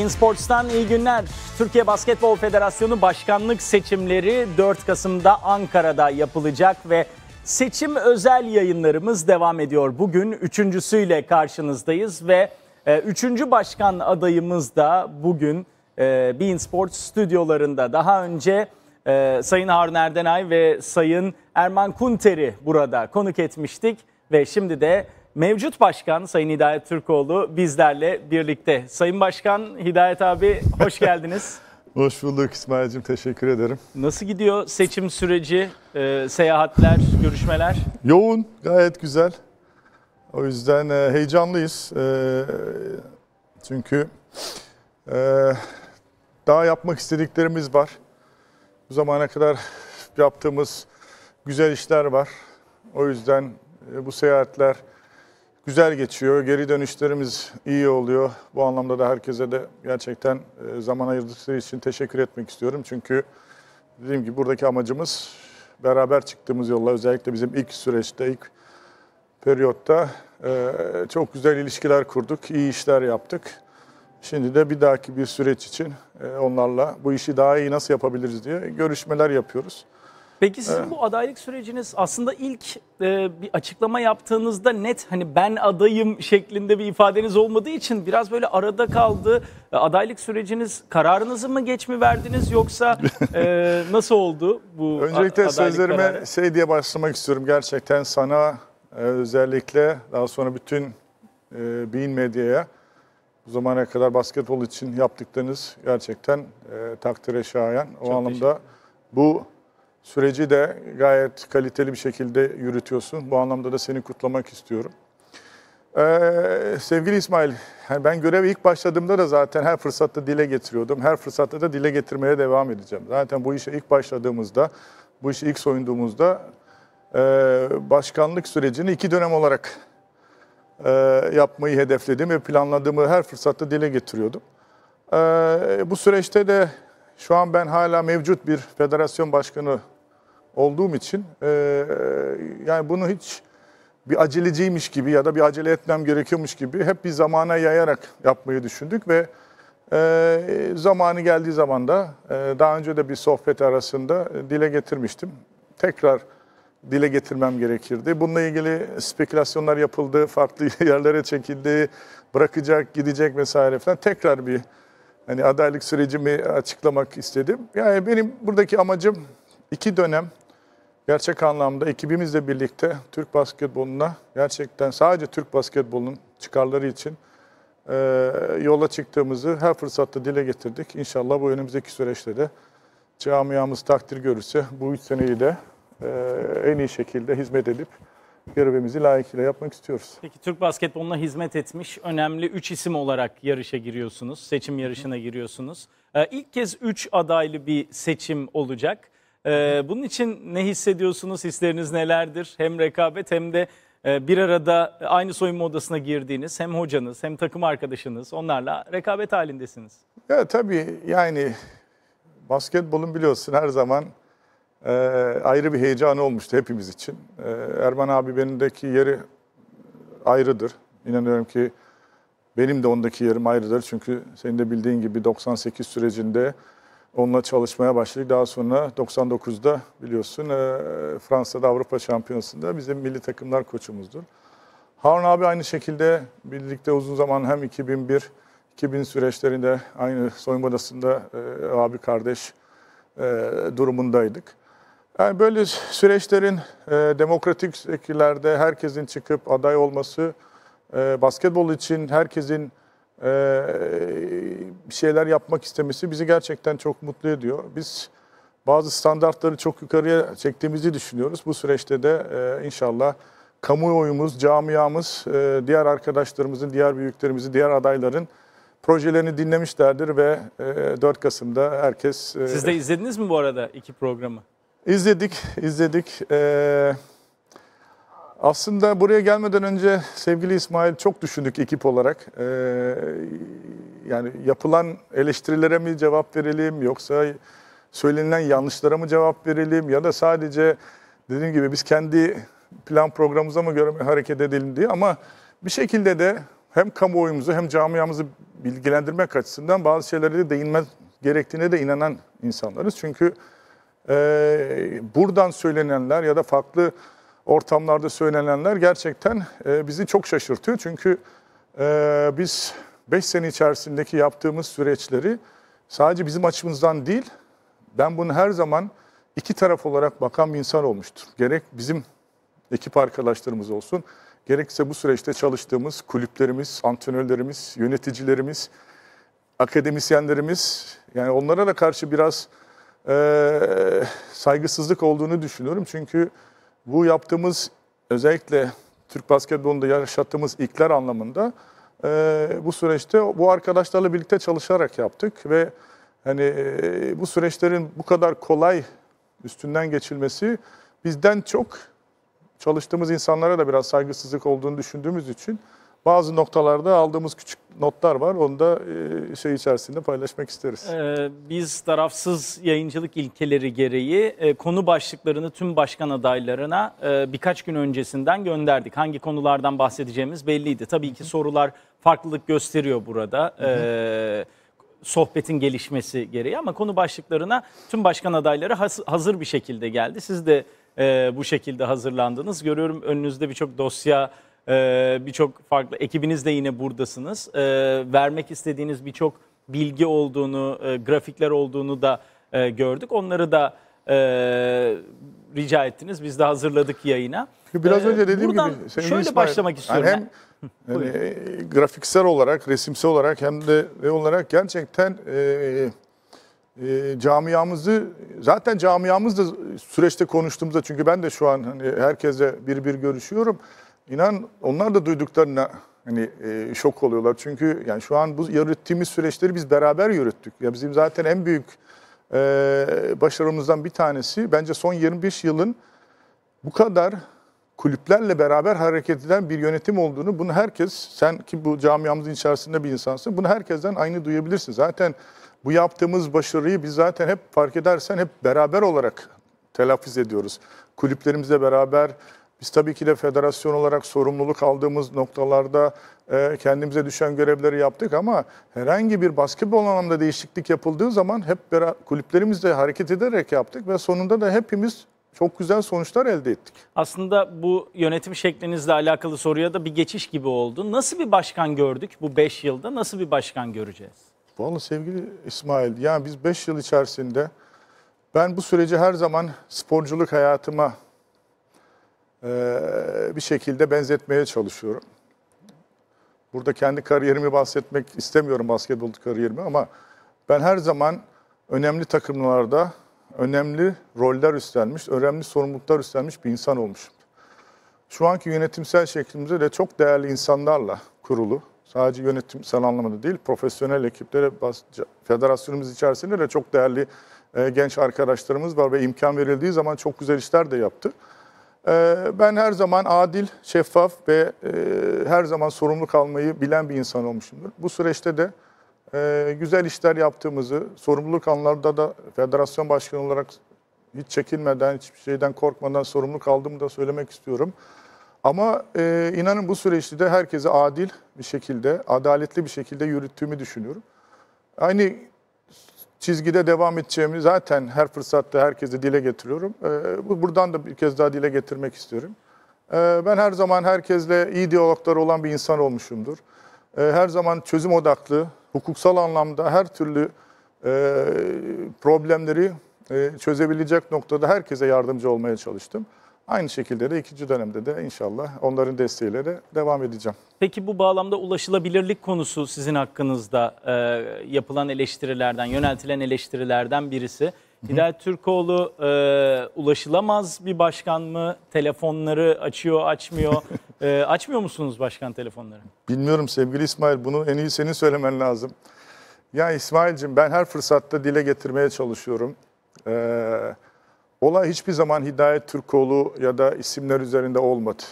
Bein Sports'tan iyi günler. Türkiye Basketbol Federasyonu başkanlık seçimleri 4 Kasım'da Ankara'da yapılacak ve seçim özel yayınlarımız devam ediyor. Bugün üçüncüsüyle karşınızdayız ve e, üçüncü başkan adayımız da bugün e, Bein Sports stüdyolarında. Daha önce e, Sayın Harun Erdenay ve Sayın Erman Kunter'i burada konuk etmiştik ve şimdi de Mevcut başkan Sayın Hidayet Türkoğlu bizlerle birlikte. Sayın Başkan Hidayet abi hoş geldiniz. hoş bulduk İsmail'cim teşekkür ederim. Nasıl gidiyor seçim süreci, e, seyahatler, görüşmeler? Yoğun gayet güzel. O yüzden e, heyecanlıyız. E, çünkü e, daha yapmak istediklerimiz var. Bu zamana kadar yaptığımız güzel işler var. O yüzden e, bu seyahatler güzel geçiyor. Geri dönüşlerimiz iyi oluyor. Bu anlamda da herkese de gerçekten e, zaman ayırdıkları için teşekkür etmek istiyorum. Çünkü dediğim gibi buradaki amacımız beraber çıktığımız yolla özellikle bizim ilk süreçte, ilk periyotta e, çok güzel ilişkiler kurduk, iyi işler yaptık. Şimdi de bir dahaki bir süreç için e, onlarla bu işi daha iyi nasıl yapabiliriz diye görüşmeler yapıyoruz. Peki sizin evet. bu adaylık süreciniz aslında ilk e, bir açıklama yaptığınızda net hani ben adayım şeklinde bir ifadeniz olmadığı için biraz böyle arada kaldı. E, adaylık süreciniz kararınızı mı geç mi verdiniz yoksa e, nasıl oldu bu Öncelikle sözlerime kararı? şey diye başlamak istiyorum. Gerçekten sana e, özellikle daha sonra bütün e, Bean Medya'ya bu zamana kadar basketbol için yaptıklarınız gerçekten e, takdire şayan. O Çok anlamda bu süreci de gayet kaliteli bir şekilde yürütüyorsun. Bu anlamda da seni kutlamak istiyorum. Ee, sevgili İsmail, ben göreve ilk başladığımda da zaten her fırsatta dile getiriyordum. Her fırsatta da dile getirmeye devam edeceğim. Zaten bu işe ilk başladığımızda, bu işe ilk soyunduğumuzda e, başkanlık sürecini iki dönem olarak e, yapmayı hedefledim ve planladığımı her fırsatta dile getiriyordum. E, bu süreçte de şu an ben hala mevcut bir federasyon başkanı olduğum için e, yani bunu hiç bir aceleciymiş gibi ya da bir acele etmem gerekiyormuş gibi hep bir zamana yayarak yapmayı düşündük ve e, zamanı geldiği zaman da e, daha önce de bir sohbet arasında dile getirmiştim. Tekrar dile getirmem gerekirdi. Bununla ilgili spekülasyonlar yapıldı, farklı yerlere çekildi, bırakacak, gidecek vesaire falan. Tekrar bir hani adaylık sürecimi açıklamak istedim. Yani benim buradaki amacım iki dönem gerçek anlamda ekibimizle birlikte Türk basketboluna gerçekten sadece Türk basketbolunun çıkarları için e, yola çıktığımızı her fırsatta dile getirdik. İnşallah bu önümüzdeki süreçte de camiamız takdir görürse bu üç seneyi de e, en iyi şekilde hizmet edip görevimizi layıkıyla yapmak istiyoruz. Peki Türk basketboluna hizmet etmiş önemli üç isim olarak yarışa giriyorsunuz. Seçim yarışına giriyorsunuz. Ee, ilk kez üç adaylı bir seçim olacak. Ee, bunun için ne hissediyorsunuz? Hisleriniz nelerdir? Hem rekabet hem de e, bir arada aynı soyunma odasına girdiğiniz hem hocanız hem takım arkadaşınız onlarla rekabet halindesiniz. Ya tabii yani basketbolun biliyorsun her zaman e, ayrı bir heyecanı olmuştu hepimiz için. E, Erman abi benimdeki yeri ayrıdır. İnanıyorum ki benim de ondaki yerim ayrıdır. Çünkü senin de bildiğin gibi 98 sürecinde Onunla çalışmaya başladık. Daha sonra 99'da biliyorsun e, Fransa'da Avrupa Şampiyonası'nda bizim milli takımlar koçumuzdur. Harun abi aynı şekilde birlikte uzun zaman hem 2001 2000 süreçlerinde aynı soyunma odasında e, abi kardeş e, durumundaydık. Yani böyle süreçlerin demokratik şekillerde herkesin çıkıp aday olması, basketbol için herkesin ee, bir şeyler yapmak istemesi bizi gerçekten çok mutlu ediyor. Biz bazı standartları çok yukarıya çektiğimizi düşünüyoruz. Bu süreçte de e, inşallah kamuoyumuz, camiamız, e, diğer arkadaşlarımızın, diğer büyüklerimizi, diğer adayların projelerini dinlemişlerdir ve 4 e, Kasım'da herkes... Siz de izlediniz mi bu arada iki programı? İzledik, izledik. Ee, aslında buraya gelmeden önce sevgili İsmail çok düşündük ekip olarak. Ee, yani yapılan eleştirilere mi cevap verelim yoksa söylenilen yanlışlara mı cevap verelim ya da sadece dediğim gibi biz kendi plan programımıza mı göre hareket edelim diye ama bir şekilde de hem kamuoyumuzu hem camiamızı bilgilendirmek açısından bazı şeylere de değinmez gerektiğine de inanan insanlarız. Çünkü e, buradan söylenenler ya da farklı ortamlarda söylenenler gerçekten e, bizi çok şaşırtıyor. Çünkü e, biz 5 sene içerisindeki yaptığımız süreçleri sadece bizim açımızdan değil, ben bunu her zaman iki taraf olarak bakan bir insan olmuştur. Gerek bizim ekip arkadaşlarımız olsun, gerekse bu süreçte çalıştığımız kulüplerimiz, antrenörlerimiz, yöneticilerimiz, akademisyenlerimiz, yani onlara da karşı biraz e, saygısızlık olduğunu düşünüyorum. Çünkü bu yaptığımız özellikle Türk basketbolunda yaşattığımız ilkler anlamında e, bu süreçte bu arkadaşlarla birlikte çalışarak yaptık ve hani e, bu süreçlerin bu kadar kolay üstünden geçilmesi bizden çok çalıştığımız insanlara da biraz saygısızlık olduğunu düşündüğümüz için bazı noktalarda aldığımız küçük notlar var. Onu da e, şey içerisinde paylaşmak isteriz. Ee, biz tarafsız yayıncılık ilkeleri gereği e, konu başlıklarını tüm başkan adaylarına e, birkaç gün öncesinden gönderdik. Hangi konulardan bahsedeceğimiz belliydi. Tabii ki sorular farklılık gösteriyor burada. sohbetin gelişmesi gereği ama konu başlıklarına tüm başkan adayları hazır bir şekilde geldi. Siz de bu şekilde hazırlandınız. Görüyorum önünüzde birçok dosya ee, birçok farklı ekibiniz de yine buradasınız. Ee, vermek istediğiniz birçok bilgi olduğunu, e, grafikler olduğunu da e, gördük. Onları da e, rica ettiniz. Biz de hazırladık yayına. Biraz ee, önce dediğim buradan gibi. Senin şöyle İsmail, başlamak istiyorum. hem yani, grafiksel olarak, resimsel olarak hem de ve olarak gerçekten e, e, camiamızı zaten camiamız da süreçte konuştuğumuzda çünkü ben de şu an hani herkese bir bir görüşüyorum. İnan onlar da duyduklarına hani e, şok oluyorlar. Çünkü yani şu an bu yürüttüğümüz süreçleri biz beraber yürüttük. Ya bizim zaten en büyük e, başarımızdan bir tanesi bence son 25 yılın bu kadar kulüplerle beraber hareket eden bir yönetim olduğunu bunu herkes sen ki bu camiamızın içerisinde bir insansın bunu herkesten aynı duyabilirsin. Zaten bu yaptığımız başarıyı biz zaten hep fark edersen hep beraber olarak telaffuz ediyoruz. Kulüplerimizle beraber biz tabii ki de federasyon olarak sorumluluk aldığımız noktalarda e, kendimize düşen görevleri yaptık ama herhangi bir basketbol anlamda değişiklik yapıldığı zaman hep kulüplerimizle hareket ederek yaptık ve sonunda da hepimiz çok güzel sonuçlar elde ettik. Aslında bu yönetim şeklinizle alakalı soruya da bir geçiş gibi oldu. Nasıl bir başkan gördük bu 5 yılda? Nasıl bir başkan göreceğiz? Vallahi sevgili İsmail, yani biz 5 yıl içerisinde ben bu süreci her zaman sporculuk hayatıma ee, bir şekilde benzetmeye çalışıyorum. Burada kendi kariyerimi bahsetmek istemiyorum basketbol kariyerimi ama ben her zaman önemli takımlarda önemli roller üstlenmiş, önemli sorumluluklar üstlenmiş bir insan olmuşum. Şu anki yönetimsel şeklimizde de çok değerli insanlarla kurulu, sadece yönetimsel anlamda değil, profesyonel ekiplere, federasyonumuz içerisinde de çok değerli e, genç arkadaşlarımız var ve imkan verildiği zaman çok güzel işler de yaptı. Ee, ben her zaman adil, şeffaf ve e, her zaman sorumlu kalmayı bilen bir insan olmuşumdur. Bu süreçte de e, güzel işler yaptığımızı, sorumluluk anlarda da federasyon başkanı olarak hiç çekinmeden, hiçbir şeyden korkmadan sorumlu kaldığımı da söylemek istiyorum. Ama e, inanın bu süreçte de herkese adil bir şekilde, adaletli bir şekilde yürüttüğümü düşünüyorum. Aynı çizgide devam edeceğimi zaten her fırsatta herkese dile getiriyorum. E, buradan da bir kez daha dile getirmek istiyorum. Ee, ben her zaman herkesle iyi diyaloglar olan bir insan olmuşumdur. Ee, her zaman çözüm odaklı, hukuksal anlamda her türlü e, problemleri e, çözebilecek noktada herkese yardımcı olmaya çalıştım. Aynı şekilde de ikinci dönemde de inşallah onların desteğiyle de devam edeceğim. Peki bu bağlamda ulaşılabilirlik konusu sizin hakkınızda e, yapılan eleştirilerden, yöneltilen eleştirilerden birisi. Hidayet Türkoğlu e, ulaşılamaz bir başkan mı? Telefonları açıyor, açmıyor. e, açmıyor musunuz başkan telefonları? Bilmiyorum sevgili İsmail bunu en iyi senin söylemen lazım. Ya İsmail'cim ben her fırsatta dile getirmeye çalışıyorum. Eee Olay hiçbir zaman Hidayet Türkoğlu ya da isimler üzerinde olmadı.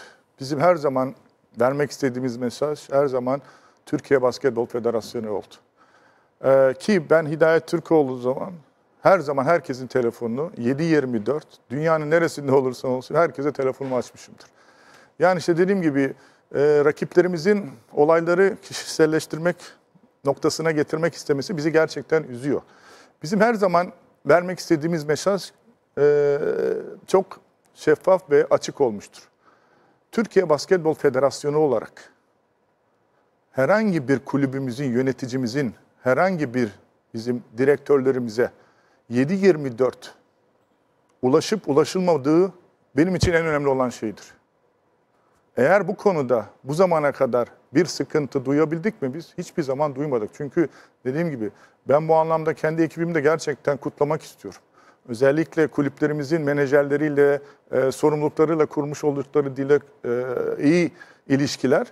Bizim her zaman vermek istediğimiz mesaj her zaman Türkiye Basketbol Federasyonu oldu. Ee, ki ben Hidayet Türkoğlu zaman her zaman herkesin telefonunu 7-24 dünyanın neresinde olursan olsun herkese telefonumu açmışımdır. Yani işte dediğim gibi e, rakiplerimizin olayları kişiselleştirmek noktasına getirmek istemesi bizi gerçekten üzüyor. Bizim her zaman vermek istediğimiz mesaj e, çok şeffaf ve açık olmuştur. Türkiye Basketbol Federasyonu olarak herhangi bir kulübümüzün, yöneticimizin, herhangi bir bizim direktörlerimize 7-24 ulaşıp ulaşılmadığı benim için en önemli olan şeydir. Eğer bu konuda bu zamana kadar bir sıkıntı duyabildik mi biz? Hiçbir zaman duymadık. Çünkü dediğim gibi ben bu anlamda kendi ekibimi de gerçekten kutlamak istiyorum özellikle kulüplerimizin menajerleriyle, e, sorumluluklarıyla kurmuş oldukları dile e, iyi ilişkiler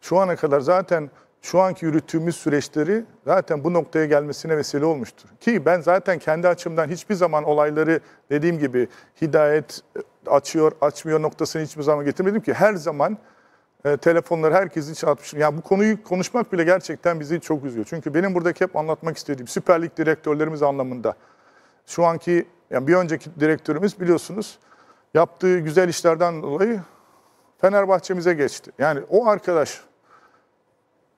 şu ana kadar zaten şu anki yürüttüğümüz süreçleri zaten bu noktaya gelmesine vesile olmuştur. Ki ben zaten kendi açımdan hiçbir zaman olayları dediğim gibi hidayet e, açıyor, açmıyor noktasını hiçbir zaman getirmedim ki. Her zaman e, telefonları herkesin çarpmışım. Yani bu konuyu konuşmak bile gerçekten bizi çok üzüyor. Çünkü benim buradaki hep anlatmak istediğim Süper direktörlerimiz anlamında. Şu anki yani bir önceki direktörümüz biliyorsunuz yaptığı güzel işlerden dolayı Fenerbahçe'mize geçti. Yani o arkadaş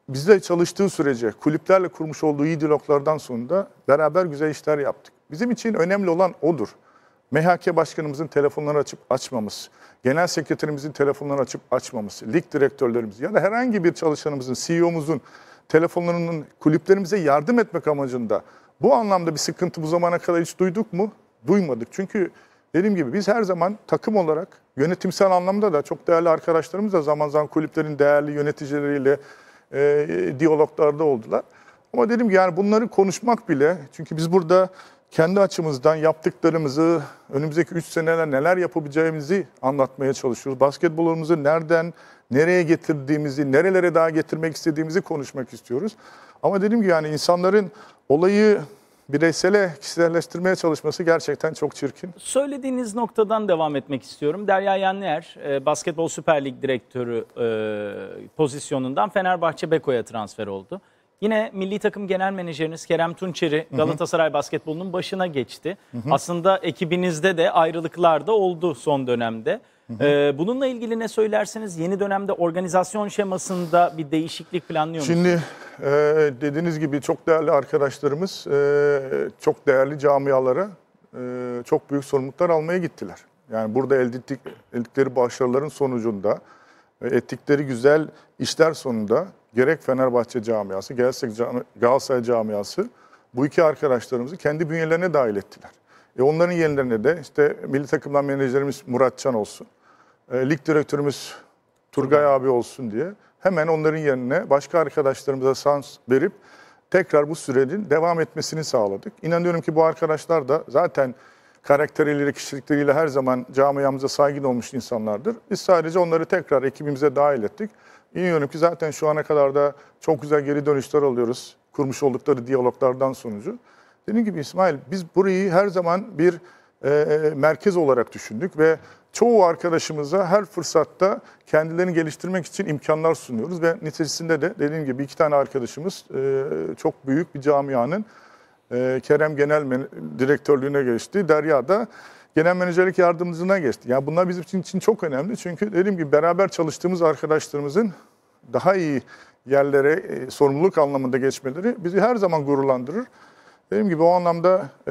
bizle çalıştığı sürece kulüplerle kurmuş olduğu iyi diyaloglardan sonra beraber güzel işler yaptık. Bizim için önemli olan odur. MHK başkanımızın telefonlarını açıp açmamız, genel sekreterimizin telefonlarını açıp açmamız, lig direktörlerimiz ya da herhangi bir çalışanımızın, CEO'muzun telefonlarının kulüplerimize yardım etmek amacında bu anlamda bir sıkıntı bu zamana kadar hiç duyduk mu? Duymadık. Çünkü dediğim gibi biz her zaman takım olarak yönetimsel anlamda da çok değerli arkadaşlarımız da zaman zaman kulüplerin değerli yöneticileriyle e, diyaloglarda oldular. Ama dedim ki yani bunları konuşmak bile çünkü biz burada kendi açımızdan yaptıklarımızı, önümüzdeki 3 seneler neler yapabileceğimizi anlatmaya çalışıyoruz. Basketbolumuzu nereden, nereye getirdiğimizi, nerelere daha getirmek istediğimizi konuşmak istiyoruz. Ama dedim ki yani insanların olayı bireysele kişiselleştirmeye çalışması gerçekten çok çirkin. Söylediğiniz noktadan devam etmek istiyorum. Derya Yanlıer, e, Basketbol Süper Lig direktörü e, pozisyonundan Fenerbahçe Beko'ya transfer oldu. Yine milli takım genel menajeriniz Kerem Tunçeri Galatasaray basketbolunun başına geçti. Hı hı. Aslında ekibinizde de ayrılıklar da oldu son dönemde. Ee, bununla ilgili ne söylersiniz? Yeni dönemde organizasyon şemasında bir değişiklik planlıyor musunuz? Şimdi e, dediğiniz gibi çok değerli arkadaşlarımız e, çok değerli camialara e, çok büyük sorumluluklar almaya gittiler. Yani burada elde ettik, ettikleri başarıların sonucunda, e, ettikleri güzel işler sonunda gerek Fenerbahçe camiası, Galatasaray camiası bu iki arkadaşlarımızı kendi bünyelerine dahil ettiler. E onların yerlerine de işte milli takımdan menajerimiz Muratcan olsun, e, lig direktörümüz Turgay Turgay. abi olsun diye hemen onların yerine başka arkadaşlarımıza sans verip tekrar bu sürecin devam etmesini sağladık. İnanıyorum ki bu arkadaşlar da zaten karakteriyle, kişilikleriyle her zaman camiamıza saygın olmuş insanlardır. Biz sadece onları tekrar ekibimize dahil ettik. İnanıyorum ki zaten şu ana kadar da çok güzel geri dönüşler alıyoruz kurmuş oldukları diyaloglardan sonucu. Dediğim gibi İsmail biz burayı her zaman bir e, merkez olarak düşündük ve çoğu arkadaşımıza her fırsatta kendilerini geliştirmek için imkanlar sunuyoruz ve nitesinde de dediğim gibi iki tane arkadaşımız e, çok büyük bir camianın e, Kerem Genel Men Direktörlüğüne geçti. Derya da Genel Menajerlik Yardımcılığına geçti. Yani bunlar bizim için, için çok önemli çünkü dediğim gibi beraber çalıştığımız arkadaşlarımızın daha iyi yerlere e, sorumluluk anlamında geçmeleri bizi her zaman gururlandırır. Dediğim gibi o anlamda e,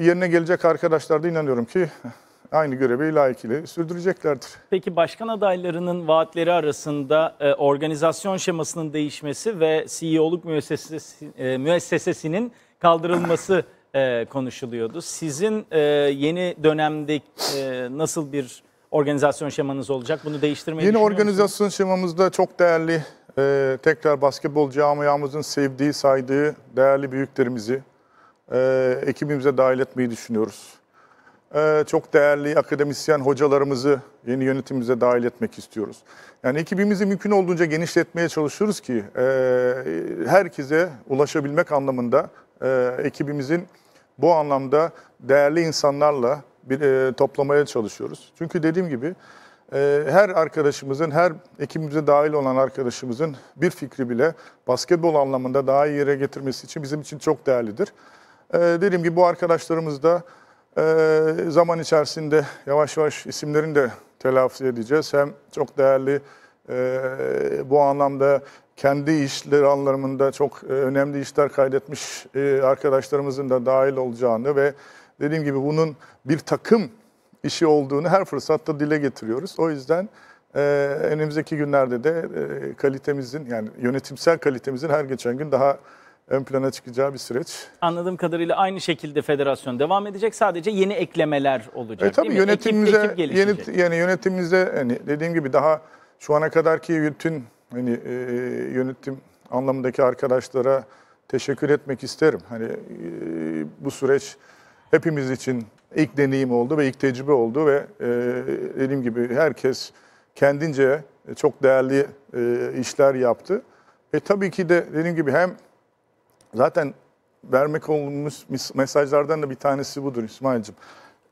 yerine gelecek arkadaşlar da inanıyorum ki aynı görevi layıkıyla sürdüreceklerdir. Peki başkan adaylarının vaatleri arasında e, organizasyon şemasının değişmesi ve CEO'luk müessesesi, e, müessesesinin kaldırılması e, konuşuluyordu. Sizin e, yeni dönemde e, nasıl bir organizasyon şemanız olacak? Bunu değiştirmeyi Yeni organizasyon şemamızda çok değerli e, tekrar basketbol camiamızın sevdiği, saydığı değerli büyüklerimizi, e, ekibimize dahil etmeyi düşünüyoruz. E, çok değerli akademisyen hocalarımızı yeni yönetimimize dahil etmek istiyoruz. Yani ekibimizi mümkün olduğunca genişletmeye çalışıyoruz ki e, herkese ulaşabilmek anlamında e, ekibimizin bu anlamda değerli insanlarla bir e, toplamaya çalışıyoruz. Çünkü dediğim gibi e, her arkadaşımızın, her ekibimize dahil olan arkadaşımızın bir fikri bile basketbol anlamında daha iyi yere getirmesi için bizim için çok değerlidir. E, dediğim gibi bu arkadaşlarımız da e, zaman içerisinde yavaş yavaş isimlerini de telaffuz edeceğiz. Hem çok değerli e, bu anlamda kendi işleri anlamında çok e, önemli işler kaydetmiş arkadaşlarımızın da dahil olacağını ve dediğim gibi bunun bir takım işi olduğunu her fırsatta dile getiriyoruz. O yüzden önümüzdeki günlerde de kalitemizin yani yönetimsel kalitemizin her geçen gün daha ön plana çıkacağı bir süreç. Anladığım kadarıyla aynı şekilde federasyon devam edecek. Sadece yeni eklemeler olacak. E, tabii yönetimimize yeni, yani yönetimimize yani dediğim gibi daha şu ana kadarki bütün hani e, yönetim anlamındaki arkadaşlara teşekkür etmek isterim. Hani e, bu süreç hepimiz için ilk deneyim oldu ve ilk tecrübe oldu ve e, dediğim gibi herkes kendince çok değerli e, işler yaptı. E tabii ki de dediğim gibi hem zaten vermek olmuş mesajlardan da bir tanesi budur İsmail'cim.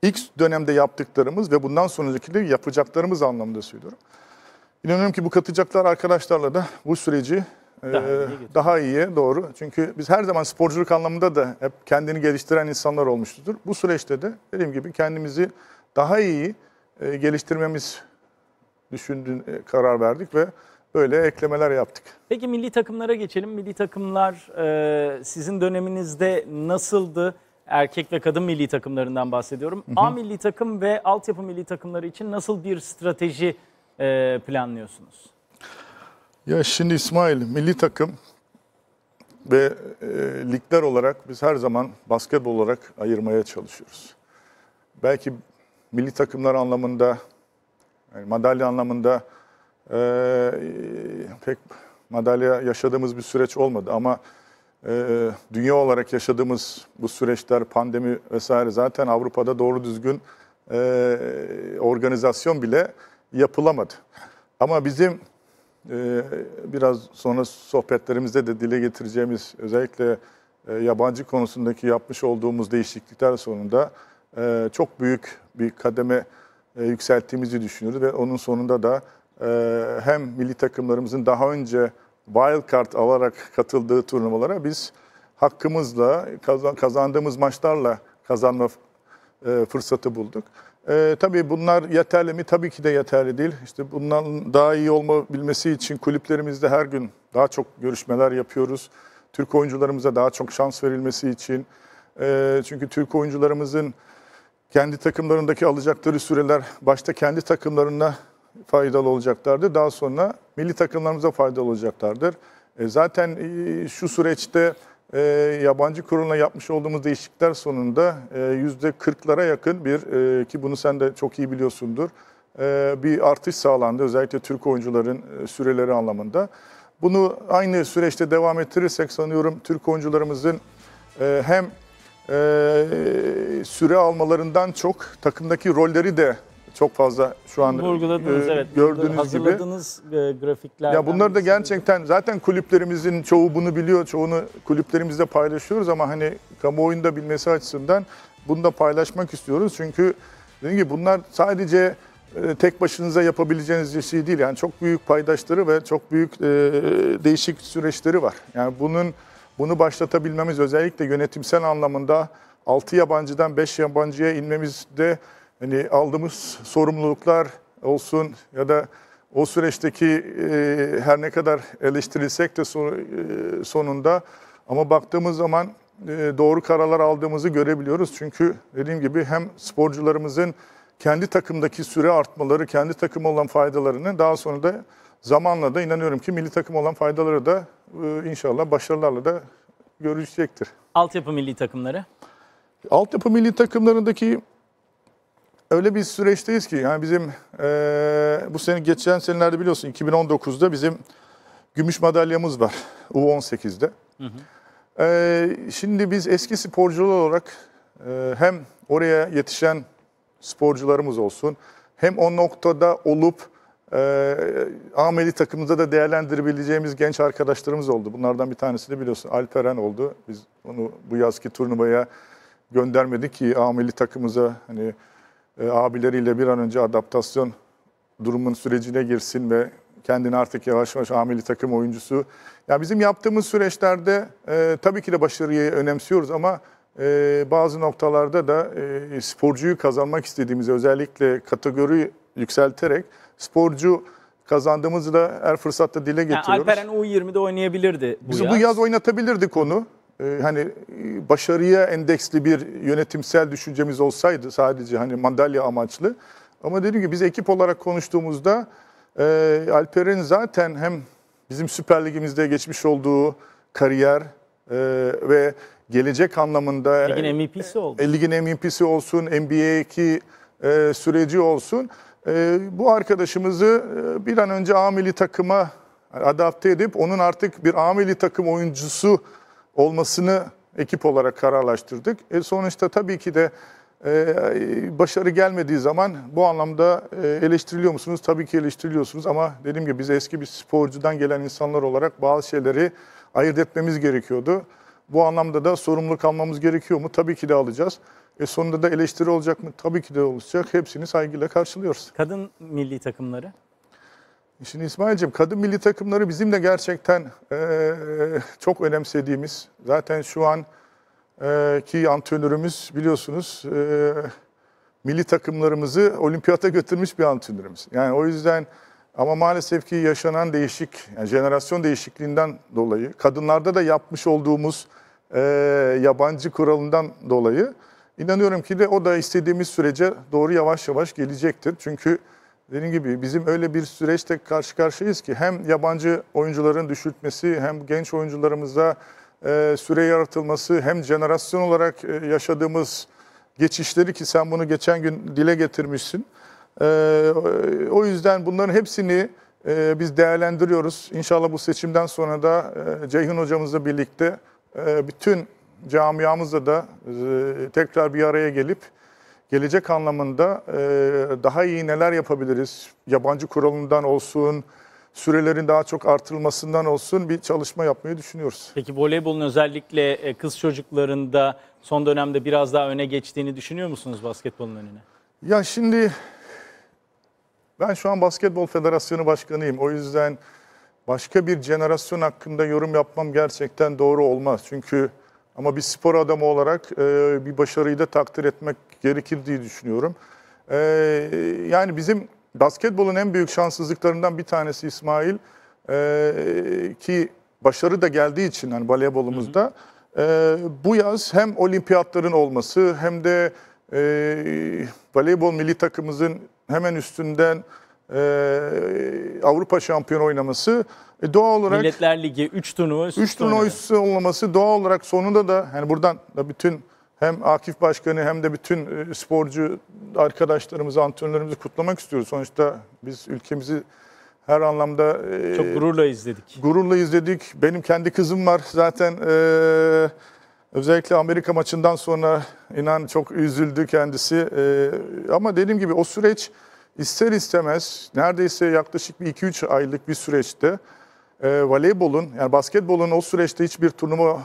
İlk dönemde yaptıklarımız ve bundan sonrakileri yapacaklarımız anlamında söylüyorum. İnanıyorum ki bu katacaklar arkadaşlarla da bu süreci e, daha, e, iyi daha iyiye doğru. Çünkü biz her zaman sporculuk anlamında da hep kendini geliştiren insanlar olmuştur. Bu süreçte de dediğim gibi kendimizi daha iyi e, geliştirmemiz düşündüğün e, karar verdik ve böyle eklemeler yaptık. Peki milli takımlara geçelim. Milli takımlar e, sizin döneminizde nasıldı? Erkek ve kadın milli takımlarından bahsediyorum. Hı hı. A milli takım ve altyapı milli takımları için nasıl bir strateji e, planlıyorsunuz? Ya şimdi İsmail, milli takım ve e, ligler olarak biz her zaman basketbol olarak ayırmaya çalışıyoruz. Belki milli takımlar anlamında, yani madalya anlamında e, pek madalya yaşadığımız bir süreç olmadı ama e, dünya olarak yaşadığımız bu süreçler, pandemi vesaire zaten Avrupa'da doğru düzgün e, organizasyon bile yapılamadı. Ama bizim e, biraz sonra sohbetlerimizde de dile getireceğimiz özellikle e, yabancı konusundaki yapmış olduğumuz değişiklikler sonunda e, çok büyük bir kademe e, yükselttiğimizi düşünüyoruz ve onun sonunda da ee, hem milli takımlarımızın daha önce wild card alarak katıldığı turnuvalara biz hakkımızla, kazandığımız maçlarla kazanma e, fırsatı bulduk. E, tabii bunlar yeterli mi? Tabii ki de yeterli değil. İşte bundan daha iyi olabilmesi için kulüplerimizde her gün daha çok görüşmeler yapıyoruz. Türk oyuncularımıza daha çok şans verilmesi için. E, çünkü Türk oyuncularımızın kendi takımlarındaki alacakları süreler başta kendi takımlarına faydalı olacaklardır. Daha sonra milli takımlarımıza faydalı olacaklardır. E, zaten e, şu süreçte e, yabancı kuruluna yapmış olduğumuz değişiklikler sonunda e, yüzde %40'lara yakın bir e, ki bunu sen de çok iyi biliyorsundur e, bir artış sağlandı. Özellikle Türk oyuncuların e, süreleri anlamında. Bunu aynı süreçte devam ettirirsek sanıyorum Türk oyuncularımızın e, hem e, süre almalarından çok takımdaki rolleri de çok fazla şu anda Vurguladınız, e, evet. gördüğünüz hazırladığınız gibi. Hazırladığınız e, grafikler. Ya bunları da gerçekten gibi. zaten kulüplerimizin çoğu bunu biliyor. Çoğunu kulüplerimizde paylaşıyoruz ama hani kamuoyunda bilmesi açısından bunu da paylaşmak istiyoruz. Çünkü dediğim gibi bunlar sadece e, tek başınıza yapabileceğiniz bir şey değil. Yani çok büyük paydaşları ve çok büyük e, değişik süreçleri var. Yani bunun bunu başlatabilmemiz özellikle yönetimsel anlamında 6 yabancıdan 5 yabancıya inmemizde hani aldığımız sorumluluklar olsun ya da o süreçteki e, her ne kadar eleştirilsek de son, e, sonunda ama baktığımız zaman e, doğru kararlar aldığımızı görebiliyoruz. Çünkü dediğim gibi hem sporcularımızın kendi takımdaki süre artmaları, kendi takım olan faydalarını daha sonra da zamanla da inanıyorum ki milli takım olan faydaları da e, inşallah başarılarla da görülecektir. Altyapı milli takımları? Altyapı milli takımlarındaki öyle bir süreçteyiz ki yani bizim e, bu sene geçen senelerde biliyorsun 2019'da bizim gümüş madalyamız var U18'de. Hı hı. E, şimdi biz eski sporcular olarak e, hem oraya yetişen sporcularımız olsun hem o noktada olup e, A takımımızda da değerlendirebileceğimiz genç arkadaşlarımız oldu. Bunlardan bir tanesi de biliyorsun Alperen oldu. Biz onu bu yazki turnuvaya göndermedik ki Ameli milli takımıza hani e, abileriyle bir an önce adaptasyon durumun sürecine girsin ve kendini artık yavaş yavaş ameli takım oyuncusu. Ya bizim yaptığımız süreçlerde e, tabii ki de başarıyı önemsiyoruz ama e, bazı noktalarda da e, sporcuyu kazanmak istediğimiz özellikle kategori yükselterek sporcu kazandığımızı da her fırsatta dile getiriyoruz. Yani Alperen U20'de oynayabilirdi bu Biz yaz. Bu yaz oynatabilirdik konu. Ee, hani e, başarıya endeksli bir yönetimsel düşüncemiz olsaydı sadece hani mandalya amaçlı. Ama dediğim gibi biz ekip olarak konuştuğumuzda e, Alper'in zaten hem bizim Süper Ligimizde geçmiş olduğu kariyer e, ve gelecek anlamında e, ligin MVP'si oldu. E, ligin MVP'si olsun, NBA'ki e, süreci olsun. E, bu arkadaşımızı e, bir an önce amili takıma adapte edip onun artık bir amili takım oyuncusu olmasını ekip olarak kararlaştırdık. E sonuçta tabii ki de e, başarı gelmediği zaman bu anlamda e, eleştiriliyor musunuz? Tabii ki eleştiriliyorsunuz ama dediğim gibi biz eski bir sporcudan gelen insanlar olarak bazı şeyleri ayırt etmemiz gerekiyordu. Bu anlamda da sorumluluk almamız gerekiyor mu? Tabii ki de alacağız. E sonunda da eleştiri olacak mı? Tabii ki de olacak. Hepsini saygıyla karşılıyoruz. Kadın milli takımları? Şimdi İsmail'cim kadın milli takımları bizim de gerçekten e, çok önemsediğimiz. Zaten şu an e, ki antrenörümüz biliyorsunuz e, milli takımlarımızı olimpiyata götürmüş bir antrenörümüz. Yani o yüzden ama maalesef ki yaşanan değişik, yani jenerasyon değişikliğinden dolayı, kadınlarda da yapmış olduğumuz e, yabancı kuralından dolayı inanıyorum ki de o da istediğimiz sürece doğru yavaş yavaş gelecektir. Çünkü dediğim gibi bizim öyle bir süreçte karşı karşıyayız ki hem yabancı oyuncuların düşürtmesi hem genç oyuncularımıza e, süre yaratılması hem jenerasyon olarak e, yaşadığımız geçişleri ki sen bunu geçen gün dile getirmişsin. E, o yüzden bunların hepsini biz değerlendiriyoruz. İnşallah bu seçimden sonra da Ceyhun hocamızla birlikte bütün camiamızla da tekrar bir araya gelip gelecek anlamında e, daha iyi neler yapabiliriz? Yabancı kuralından olsun, sürelerin daha çok artırılmasından olsun bir çalışma yapmayı düşünüyoruz. Peki voleybolun özellikle e, kız çocuklarında son dönemde biraz daha öne geçtiğini düşünüyor musunuz basketbolun önüne? Ya şimdi ben şu an Basketbol Federasyonu Başkanıyım. O yüzden başka bir jenerasyon hakkında yorum yapmam gerçekten doğru olmaz. Çünkü ama bir spor adamı olarak e, bir başarıyı da takdir etmek gerekir diye düşünüyorum. Ee, yani bizim basketbolun en büyük şanssızlıklarından bir tanesi İsmail e, ki başarı da geldiği için hani voleybolumuzda hı hı. E, bu yaz hem olimpiyatların olması hem de e, voleybol milli takımımızın hemen üstünden e, Avrupa şampiyonu oynaması e, doğal olarak Milletler Ligi 3 turnuva üst turnuva üst oynaması doğal olarak sonunda da hani buradan da bütün hem Akif Başkanı hem de bütün e, sporcu arkadaşlarımızı, antrenörümüzü kutlamak istiyoruz. Sonuçta biz ülkemizi her anlamda... E, çok gururla izledik. Gururla izledik. Benim kendi kızım var zaten... E, Özellikle Amerika maçından sonra inan çok üzüldü kendisi. Ee, ama dediğim gibi o süreç ister istemez neredeyse yaklaşık bir 2-3 aylık bir süreçte e, voleybolun yani basketbolun o süreçte hiçbir turnuva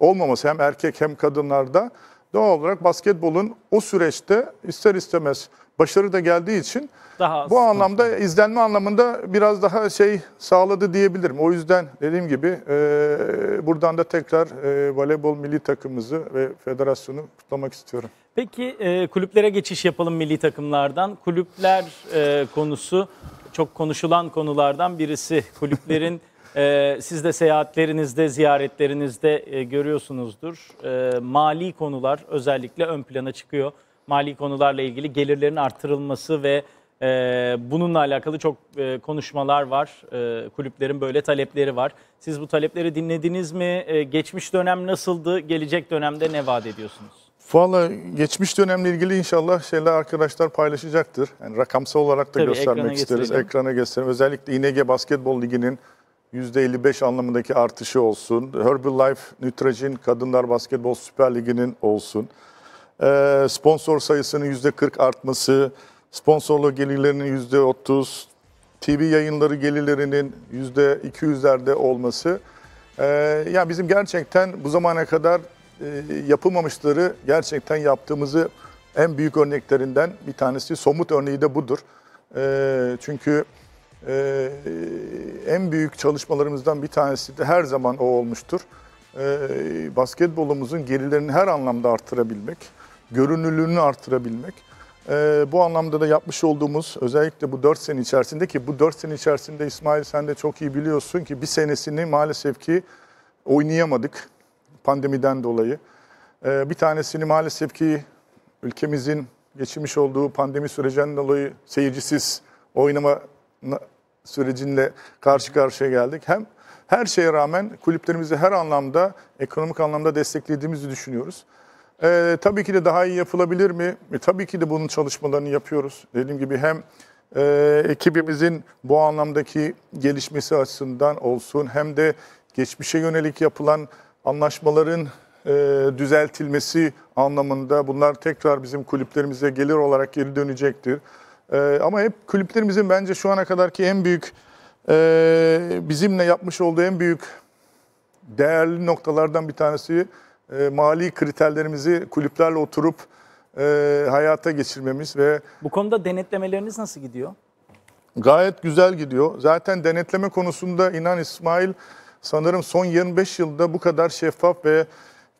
olmaması hem erkek hem kadınlarda doğal olarak basketbolun o süreçte ister istemez başarı da geldiği için daha bu anlamda izlenme anlamında biraz daha şey sağladı diyebilirim. O yüzden dediğim gibi e, buradan da tekrar e, voleybol milli takımımızı ve federasyonu kutlamak istiyorum. Peki e, kulüplere geçiş yapalım milli takımlardan. Kulüpler e, konusu çok konuşulan konulardan birisi. Kulüplerin ee, siz de seyahatlerinizde, ziyaretlerinizde e, görüyorsunuzdur. E, mali konular özellikle ön plana çıkıyor. Mali konularla ilgili gelirlerin artırılması ve e, bununla alakalı çok e, konuşmalar var. E, kulüplerin böyle talepleri var. Siz bu talepleri dinlediniz mi? E, geçmiş dönem nasıldı? Gelecek dönemde ne vaat ediyorsunuz? Valla geçmiş dönemle ilgili inşallah şeyler arkadaşlar paylaşacaktır. Yani rakamsal olarak da Tabii, göstermek ekrana isteriz. Ekrana gösterelim. Özellikle İNG Basketbol Ligi'nin %55 anlamındaki artışı olsun. Herbalife, Nutracin, Kadınlar Basketbol Süper Ligi'nin olsun. Ee, sponsor sayısının %40 artması, sponsorlu gelirlerinin %30, TV yayınları gelirlerinin %200'lerde olması. Ee, yani bizim gerçekten bu zamana kadar e, yapılmamışları gerçekten yaptığımızı en büyük örneklerinden bir tanesi. Somut örneği de budur. Ee, çünkü e, en büyük çalışmalarımızdan bir tanesi de her zaman o olmuştur. E, basketbolumuzun gerilerini her anlamda arttırabilmek, görünürlüğünü arttırabilmek. E, ee, bu anlamda da yapmış olduğumuz özellikle bu 4 sene içerisinde ki bu 4 sene içerisinde İsmail sen de çok iyi biliyorsun ki bir senesini maalesef ki oynayamadık pandemiden dolayı. E, bir tanesini maalesef ki ülkemizin geçirmiş olduğu pandemi sürecinden dolayı seyircisiz oynama Sürecinde karşı karşıya geldik. Hem her şeye rağmen kulüplerimizi her anlamda, ekonomik anlamda desteklediğimizi düşünüyoruz. E, tabii ki de daha iyi yapılabilir mi? E, tabii ki de bunun çalışmalarını yapıyoruz. Dediğim gibi hem e, ekibimizin bu anlamdaki gelişmesi açısından olsun hem de geçmişe yönelik yapılan anlaşmaların e, düzeltilmesi anlamında bunlar tekrar bizim kulüplerimize gelir olarak geri dönecektir. E, ama hep kulüplerimizin bence şu ana kadarki en büyük e, bizimle yapmış olduğu en büyük değerli noktalardan bir tanesi e, mali kriterlerimizi kulüplerle oturup e, hayata geçirmemiz ve bu konuda denetlemeleriniz nasıl gidiyor? Gayet güzel gidiyor. Zaten denetleme konusunda inan İsmail sanırım son 25 yılda bu kadar şeffaf ve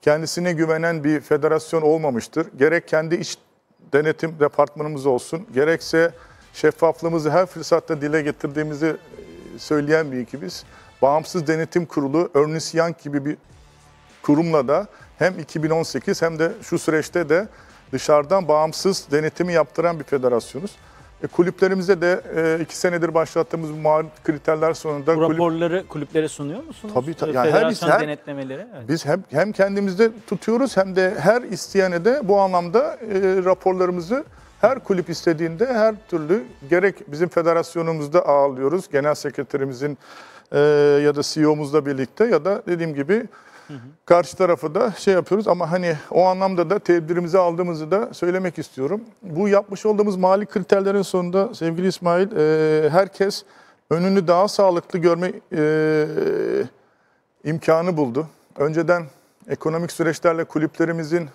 kendisine güvenen bir federasyon olmamıştır. Gerek kendi iç denetim departmanımız olsun, gerekse şeffaflığımızı her fırsatta dile getirdiğimizi e, söyleyen bir ekibiz. Bağımsız Denetim Kurulu, Ernest Young gibi bir kurumla da hem 2018 hem de şu süreçte de dışarıdan bağımsız denetimi yaptıran bir federasyonuz. E, kulüplerimize de e, iki senedir başlattığımız bu kriterler sonunda... Bu raporları kulüp... kulüplere sunuyor musunuz? Tabii tabii. E, yani her biz, her, denetlemeleri. Evet. Biz hem, hem kendimizde tutuyoruz hem de her isteyene de bu anlamda e, raporlarımızı her kulüp istediğinde her türlü gerek bizim federasyonumuzda ağırlıyoruz. Genel sekreterimizin e, ya da CEO'muzla birlikte ya da dediğim gibi Hı Karşı tarafı da şey yapıyoruz ama hani o anlamda da tedbirimizi aldığımızı da söylemek istiyorum. Bu yapmış olduğumuz mali kriterlerin sonunda sevgili İsmail e, herkes önünü daha sağlıklı görme e, imkanı buldu. Önceden ekonomik süreçlerle kulüplerimizin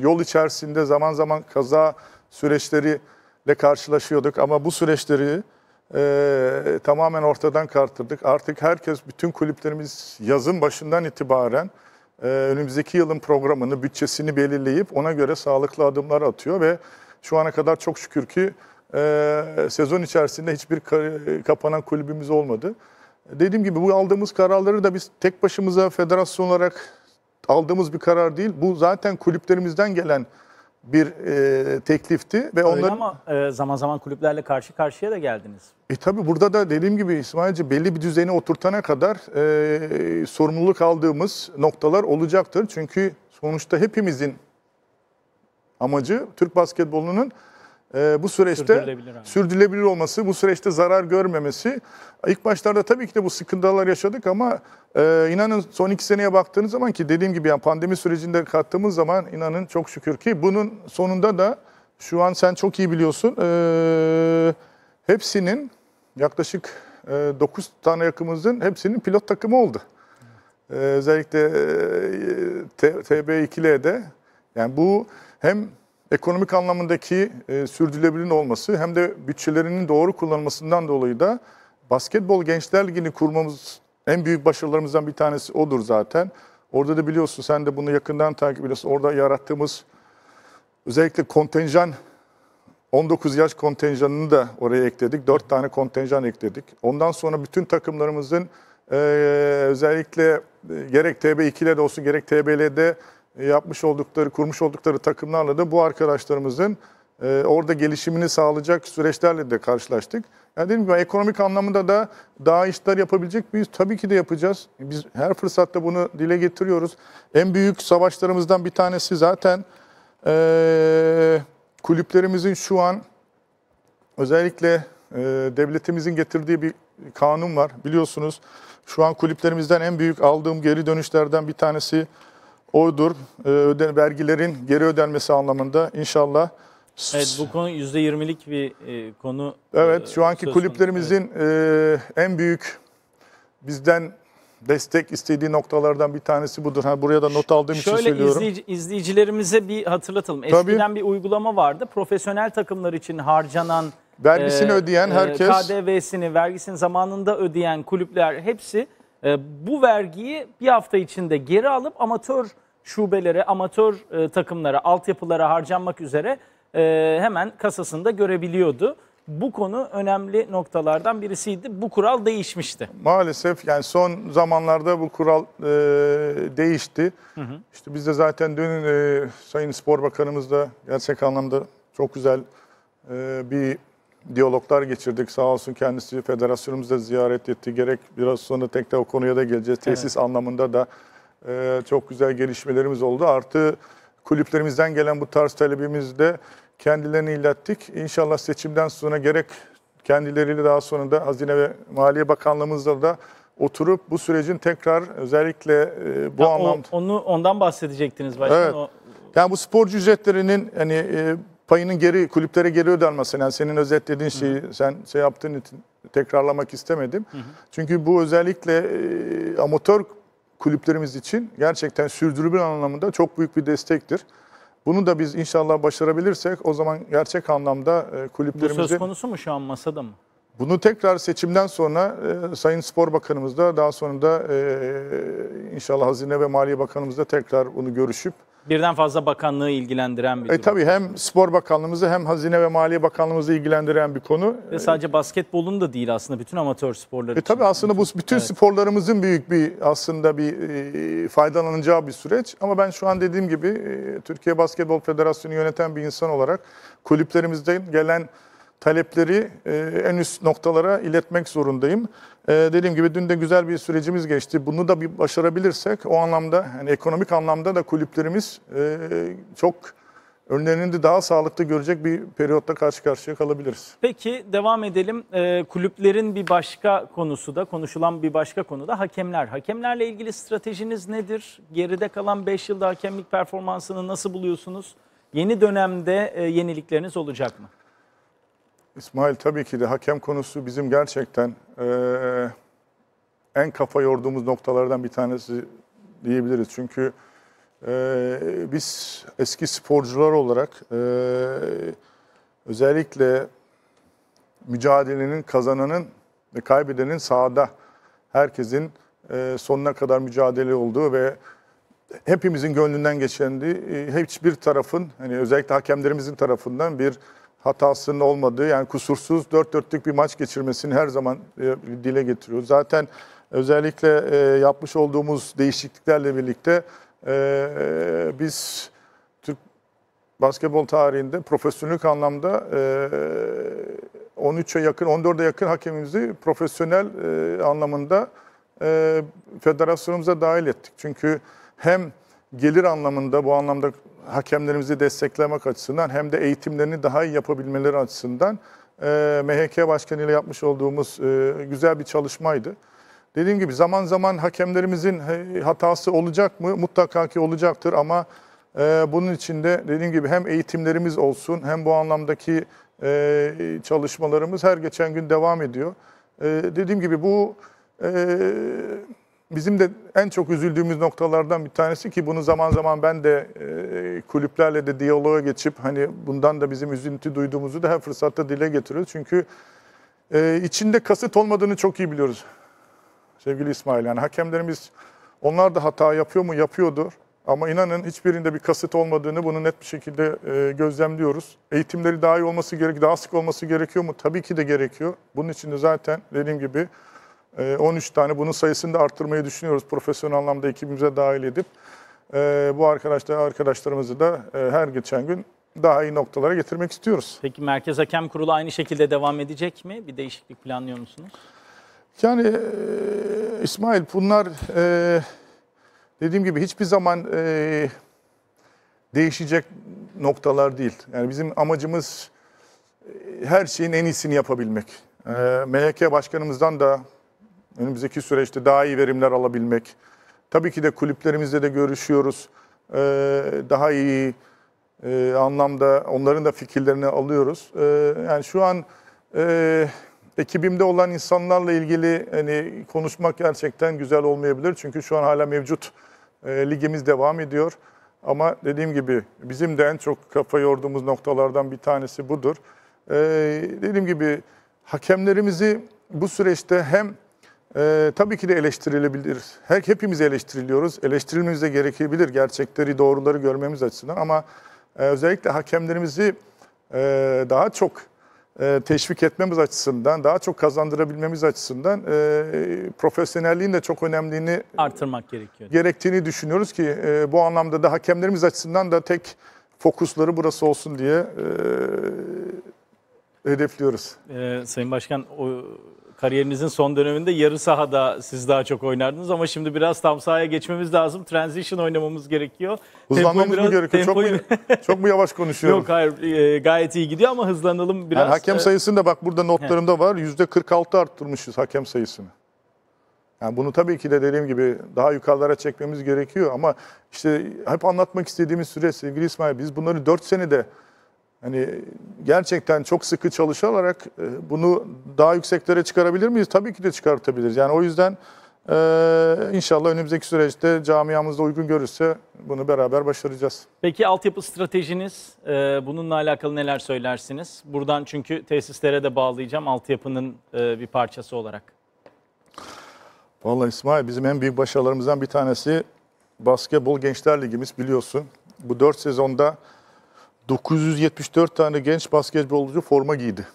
yol içerisinde zaman zaman kaza süreçleriyle karşılaşıyorduk ama bu süreçleri e, tamamen ortadan kartırdık. Artık herkes, bütün kulüplerimiz yazın başından itibaren e, önümüzdeki yılın programını, bütçesini belirleyip ona göre sağlıklı adımlar atıyor ve şu ana kadar çok şükür ki e, sezon içerisinde hiçbir kapanan kulübümüz olmadı. Dediğim gibi bu aldığımız kararları da biz tek başımıza federasyon olarak aldığımız bir karar değil. Bu zaten kulüplerimizden gelen bir e, teklifti ve onları Öyle ama e, zaman zaman kulüplerle karşı karşıya da geldiniz. E tabii burada da dediğim gibi İsmailci belli bir düzeni oturtana kadar e, sorumluluk aldığımız noktalar olacaktır. Çünkü sonuçta hepimizin amacı Türk basketbolunun ee, bu süreçte sürdürülebilir, sürdürülebilir olması, bu süreçte zarar görmemesi. İlk başlarda tabii ki de bu sıkıntılar yaşadık ama e, inanın son iki seneye baktığınız zaman ki dediğim gibi yani pandemi sürecinde kattığımız zaman inanın çok şükür ki bunun sonunda da şu an sen çok iyi biliyorsun e, hepsinin yaklaşık e, 9 tane yakımızın hepsinin pilot takımı oldu. E, özellikle e, TB2L'de yani bu hem ekonomik anlamındaki e, sürdürülebilir olması hem de bütçelerinin doğru kullanılmasından dolayı da Basketbol Gençler Ligi'ni kurmamız en büyük başarılarımızdan bir tanesi odur zaten. Orada da biliyorsun sen de bunu yakından takip ediyorsun. Orada yarattığımız özellikle kontenjan 19 yaş kontenjanını da oraya ekledik. 4 tane kontenjan ekledik. Ondan sonra bütün takımlarımızın e, özellikle e, gerek tb de olsun gerek TBL'de e, yapmış oldukları, kurmuş oldukları takımlarla da bu arkadaşlarımızın e, orada gelişimini sağlayacak süreçlerle de karşılaştık. Yani dedim ki ekonomik anlamında da daha işler yapabilecek miyiz? Tabii ki de yapacağız. Biz her fırsatta bunu dile getiriyoruz. En büyük savaşlarımızdan bir tanesi zaten e, kulüplerimizin şu an özellikle e, devletimizin getirdiği bir kanun var. Biliyorsunuz şu an kulüplerimizden en büyük aldığım geri dönüşlerden bir tanesi oydur. Ee, öden, vergilerin geri ödenmesi anlamında inşallah Evet bu konu %20'lik bir e, konu. Evet e, şu anki kulüplerimizin evet. en büyük bizden destek istediği noktalardan bir tanesi budur. Ha, buraya da not aldığım Şöyle için söylüyorum. Şöyle izleyici, izleyicilerimize bir hatırlatalım. Eskiden bir uygulama vardı. Profesyonel takımlar için harcanan vergisini e, ödeyen e, herkes KDV'sini, vergisini zamanında ödeyen kulüpler hepsi e, bu vergiyi bir hafta içinde geri alıp amatör şubelere, amatör e, takımlara, altyapılara harcanmak üzere e, hemen kasasında görebiliyordu. Bu konu önemli noktalardan birisiydi. Bu kural değişmişti. Maalesef yani son zamanlarda bu kural e, değişti. Hı hı. İşte biz de zaten dün e, Sayın Spor Bakanımız da gerçek anlamda çok güzel e, bir diyaloglar geçirdik. Sağ olsun kendisi federasyonumuza ziyaret etti. Gerek biraz sonra tekrar o konuya da geleceğiz. Tesis evet. anlamında da e, çok güzel gelişmelerimiz oldu. Artı kulüplerimizden gelen bu tarz talebimizi de kendilerini ilettik. İnşallah seçimden sonra gerek kendileriyle daha sonra da Hazine ve Maliye Bakanlığımızla da oturup bu sürecin tekrar özellikle e, bu ya anlamda... O, onu ondan bahsedecektiniz başkan. Evet. Yani bu sporcu ücretlerinin hani e, payının geri kulüplere geri ödenmesi. Yani senin özetlediğin şeyi Hı. sen şey yaptığın için tekrarlamak istemedim. Hı hı. Çünkü bu özellikle e, amatör kulüplerimiz için gerçekten sürdürülebilir anlamında çok büyük bir destektir. Bunu da biz inşallah başarabilirsek o zaman gerçek anlamda e, kulüplerimizi... Bu söz konusu mu şu an masada mı? Bunu tekrar seçimden sonra e, Sayın Spor Bakanımız da daha sonra da e, inşallah Hazine ve Maliye Bakanımız da tekrar bunu görüşüp Birden fazla bakanlığı ilgilendiren bir e, durum. E, tabii hem Spor Bakanlığımızı hem Hazine ve Maliye Bakanlığımızı ilgilendiren bir konu. Ve sadece basketbolun da değil aslında bütün amatör sporları e, için. Tabii aslında bu bütün evet. sporlarımızın büyük bir aslında bir e, faydalanacağı bir süreç. Ama ben şu an dediğim gibi e, Türkiye Basketbol Federasyonu yöneten bir insan olarak kulüplerimizden gelen talepleri e, en üst noktalara iletmek zorundayım. E, dediğim gibi dün de güzel bir sürecimiz geçti. Bunu da bir başarabilirsek o anlamda yani ekonomik anlamda da kulüplerimiz e, çok önlerini daha sağlıklı görecek bir periyotta karşı karşıya kalabiliriz. Peki devam edelim. kulüplerin bir başka konusu da konuşulan bir başka konu da hakemler. Hakemlerle ilgili stratejiniz nedir? Geride kalan 5 yılda hakemlik performansını nasıl buluyorsunuz? Yeni dönemde yenilikleriniz olacak mı? İsmail tabii ki de hakem konusu bizim gerçekten e, en kafa yorduğumuz noktalardan bir tanesi diyebiliriz. Çünkü e, biz eski sporcular olarak e, özellikle mücadelenin kazananın ve kaybedenin sahada herkesin e, sonuna kadar mücadele olduğu ve hepimizin gönlünden geçendi. Hiçbir tarafın, hani özellikle hakemlerimizin tarafından bir hatasının olmadığı yani kusursuz dört dörtlük bir maç geçirmesini her zaman e, dile getiriyor. Zaten özellikle e, yapmış olduğumuz değişikliklerle birlikte e, biz Türk basketbol tarihinde profesyonel anlamda e, 13'e yakın 14'e yakın hakemimizi profesyonel anlamında federasyonumuza dahil ettik. Çünkü hem gelir anlamında bu anlamda hakemlerimizi desteklemek açısından hem de eğitimlerini daha iyi yapabilmeleri açısından e, MHK Başkanı ile yapmış olduğumuz e, güzel bir çalışmaydı. Dediğim gibi zaman zaman hakemlerimizin hatası olacak mı? Mutlaka ki olacaktır ama e, bunun içinde dediğim gibi hem eğitimlerimiz olsun hem bu anlamdaki e, çalışmalarımız her geçen gün devam ediyor. E, dediğim gibi bu... E, bizim de en çok üzüldüğümüz noktalardan bir tanesi ki bunu zaman zaman ben de e, kulüplerle de diyaloğa geçip hani bundan da bizim üzüntü duyduğumuzu da her fırsatta dile getiriyoruz. Çünkü e, içinde kasıt olmadığını çok iyi biliyoruz sevgili İsmail. Yani hakemlerimiz onlar da hata yapıyor mu? Yapıyordur. Ama inanın hiçbirinde bir kasıt olmadığını bunu net bir şekilde e, gözlemliyoruz. Eğitimleri daha iyi olması gerek, daha sık olması gerekiyor mu? Tabii ki de gerekiyor. Bunun için de zaten dediğim gibi 13 ee, tane. Bunun sayısını da arttırmayı düşünüyoruz. Profesyonel anlamda ekibimize dahil edip ee, bu arkadaşlar arkadaşlarımızı da e, her geçen gün daha iyi noktalara getirmek istiyoruz. Peki Merkez Hakem Kurulu aynı şekilde devam edecek mi? Bir değişiklik planlıyor musunuz? Yani e, İsmail bunlar e, dediğim gibi hiçbir zaman e, değişecek noktalar değil. Yani bizim amacımız her şeyin en iyisini yapabilmek. E, MHK Başkanımızdan da Önümüzdeki süreçte daha iyi verimler alabilmek. Tabii ki de kulüplerimizle de görüşüyoruz. Ee, daha iyi e, anlamda onların da fikirlerini alıyoruz. Ee, yani şu an e, ekibimde olan insanlarla ilgili hani konuşmak gerçekten güzel olmayabilir. Çünkü şu an hala mevcut e, ligimiz devam ediyor. Ama dediğim gibi bizim de en çok kafa yorduğumuz noktalardan bir tanesi budur. Ee, dediğim gibi hakemlerimizi bu süreçte hem ee, tabii ki de eleştirilebilir. Her, hepimiz eleştiriliyoruz. Eleştirilmemiz de gerekebilir. Gerçekleri, doğruları görmemiz açısından. Ama e, özellikle hakemlerimizi e, daha çok e, teşvik etmemiz açısından, daha çok kazandırabilmemiz açısından e, profesyonelliğin de çok önemliğini artırmak gerekiyor. Gerektiğini düşünüyoruz ki e, bu anlamda da hakemlerimiz açısından da tek fokusları burası olsun diye e, hedefliyoruz. Ee, Sayın Başkan, o kariyerinizin son döneminde yarı sahada siz daha çok oynardınız ama şimdi biraz tam sahaya geçmemiz lazım. Transition oynamamız gerekiyor. Hızlanmamız Tempoyu mı biraz- gerekiyor? Tempoyu... Çok, mu, çok mu yavaş konuşuyorum? Yok hayır e, gayet iyi gidiyor ama hızlanalım biraz. Yani hakem E, sayısında bak burada notlarımda var. Yüzde 46 arttırmışız hakem sayısını. Yani bunu tabii ki de dediğim gibi daha yukarılara çekmemiz gerekiyor ama işte hep anlatmak istediğimiz süre sevgili İsmail biz bunları 4 senede Hani gerçekten çok sıkı çalışarak e, bunu daha yükseklere çıkarabilir miyiz? Tabii ki de çıkartabiliriz. Yani o yüzden e, inşallah önümüzdeki süreçte camiamızda uygun görürse bunu beraber başaracağız. Peki altyapı stratejiniz, e, bununla alakalı neler söylersiniz? Buradan çünkü tesislere de bağlayacağım altyapının e, bir parçası olarak. Vallahi İsmail bizim en büyük başarılarımızdan bir tanesi Basketbol Gençler Ligimiz biliyorsun. Bu dört sezonda 974 tane genç basketbolcu forma giydi.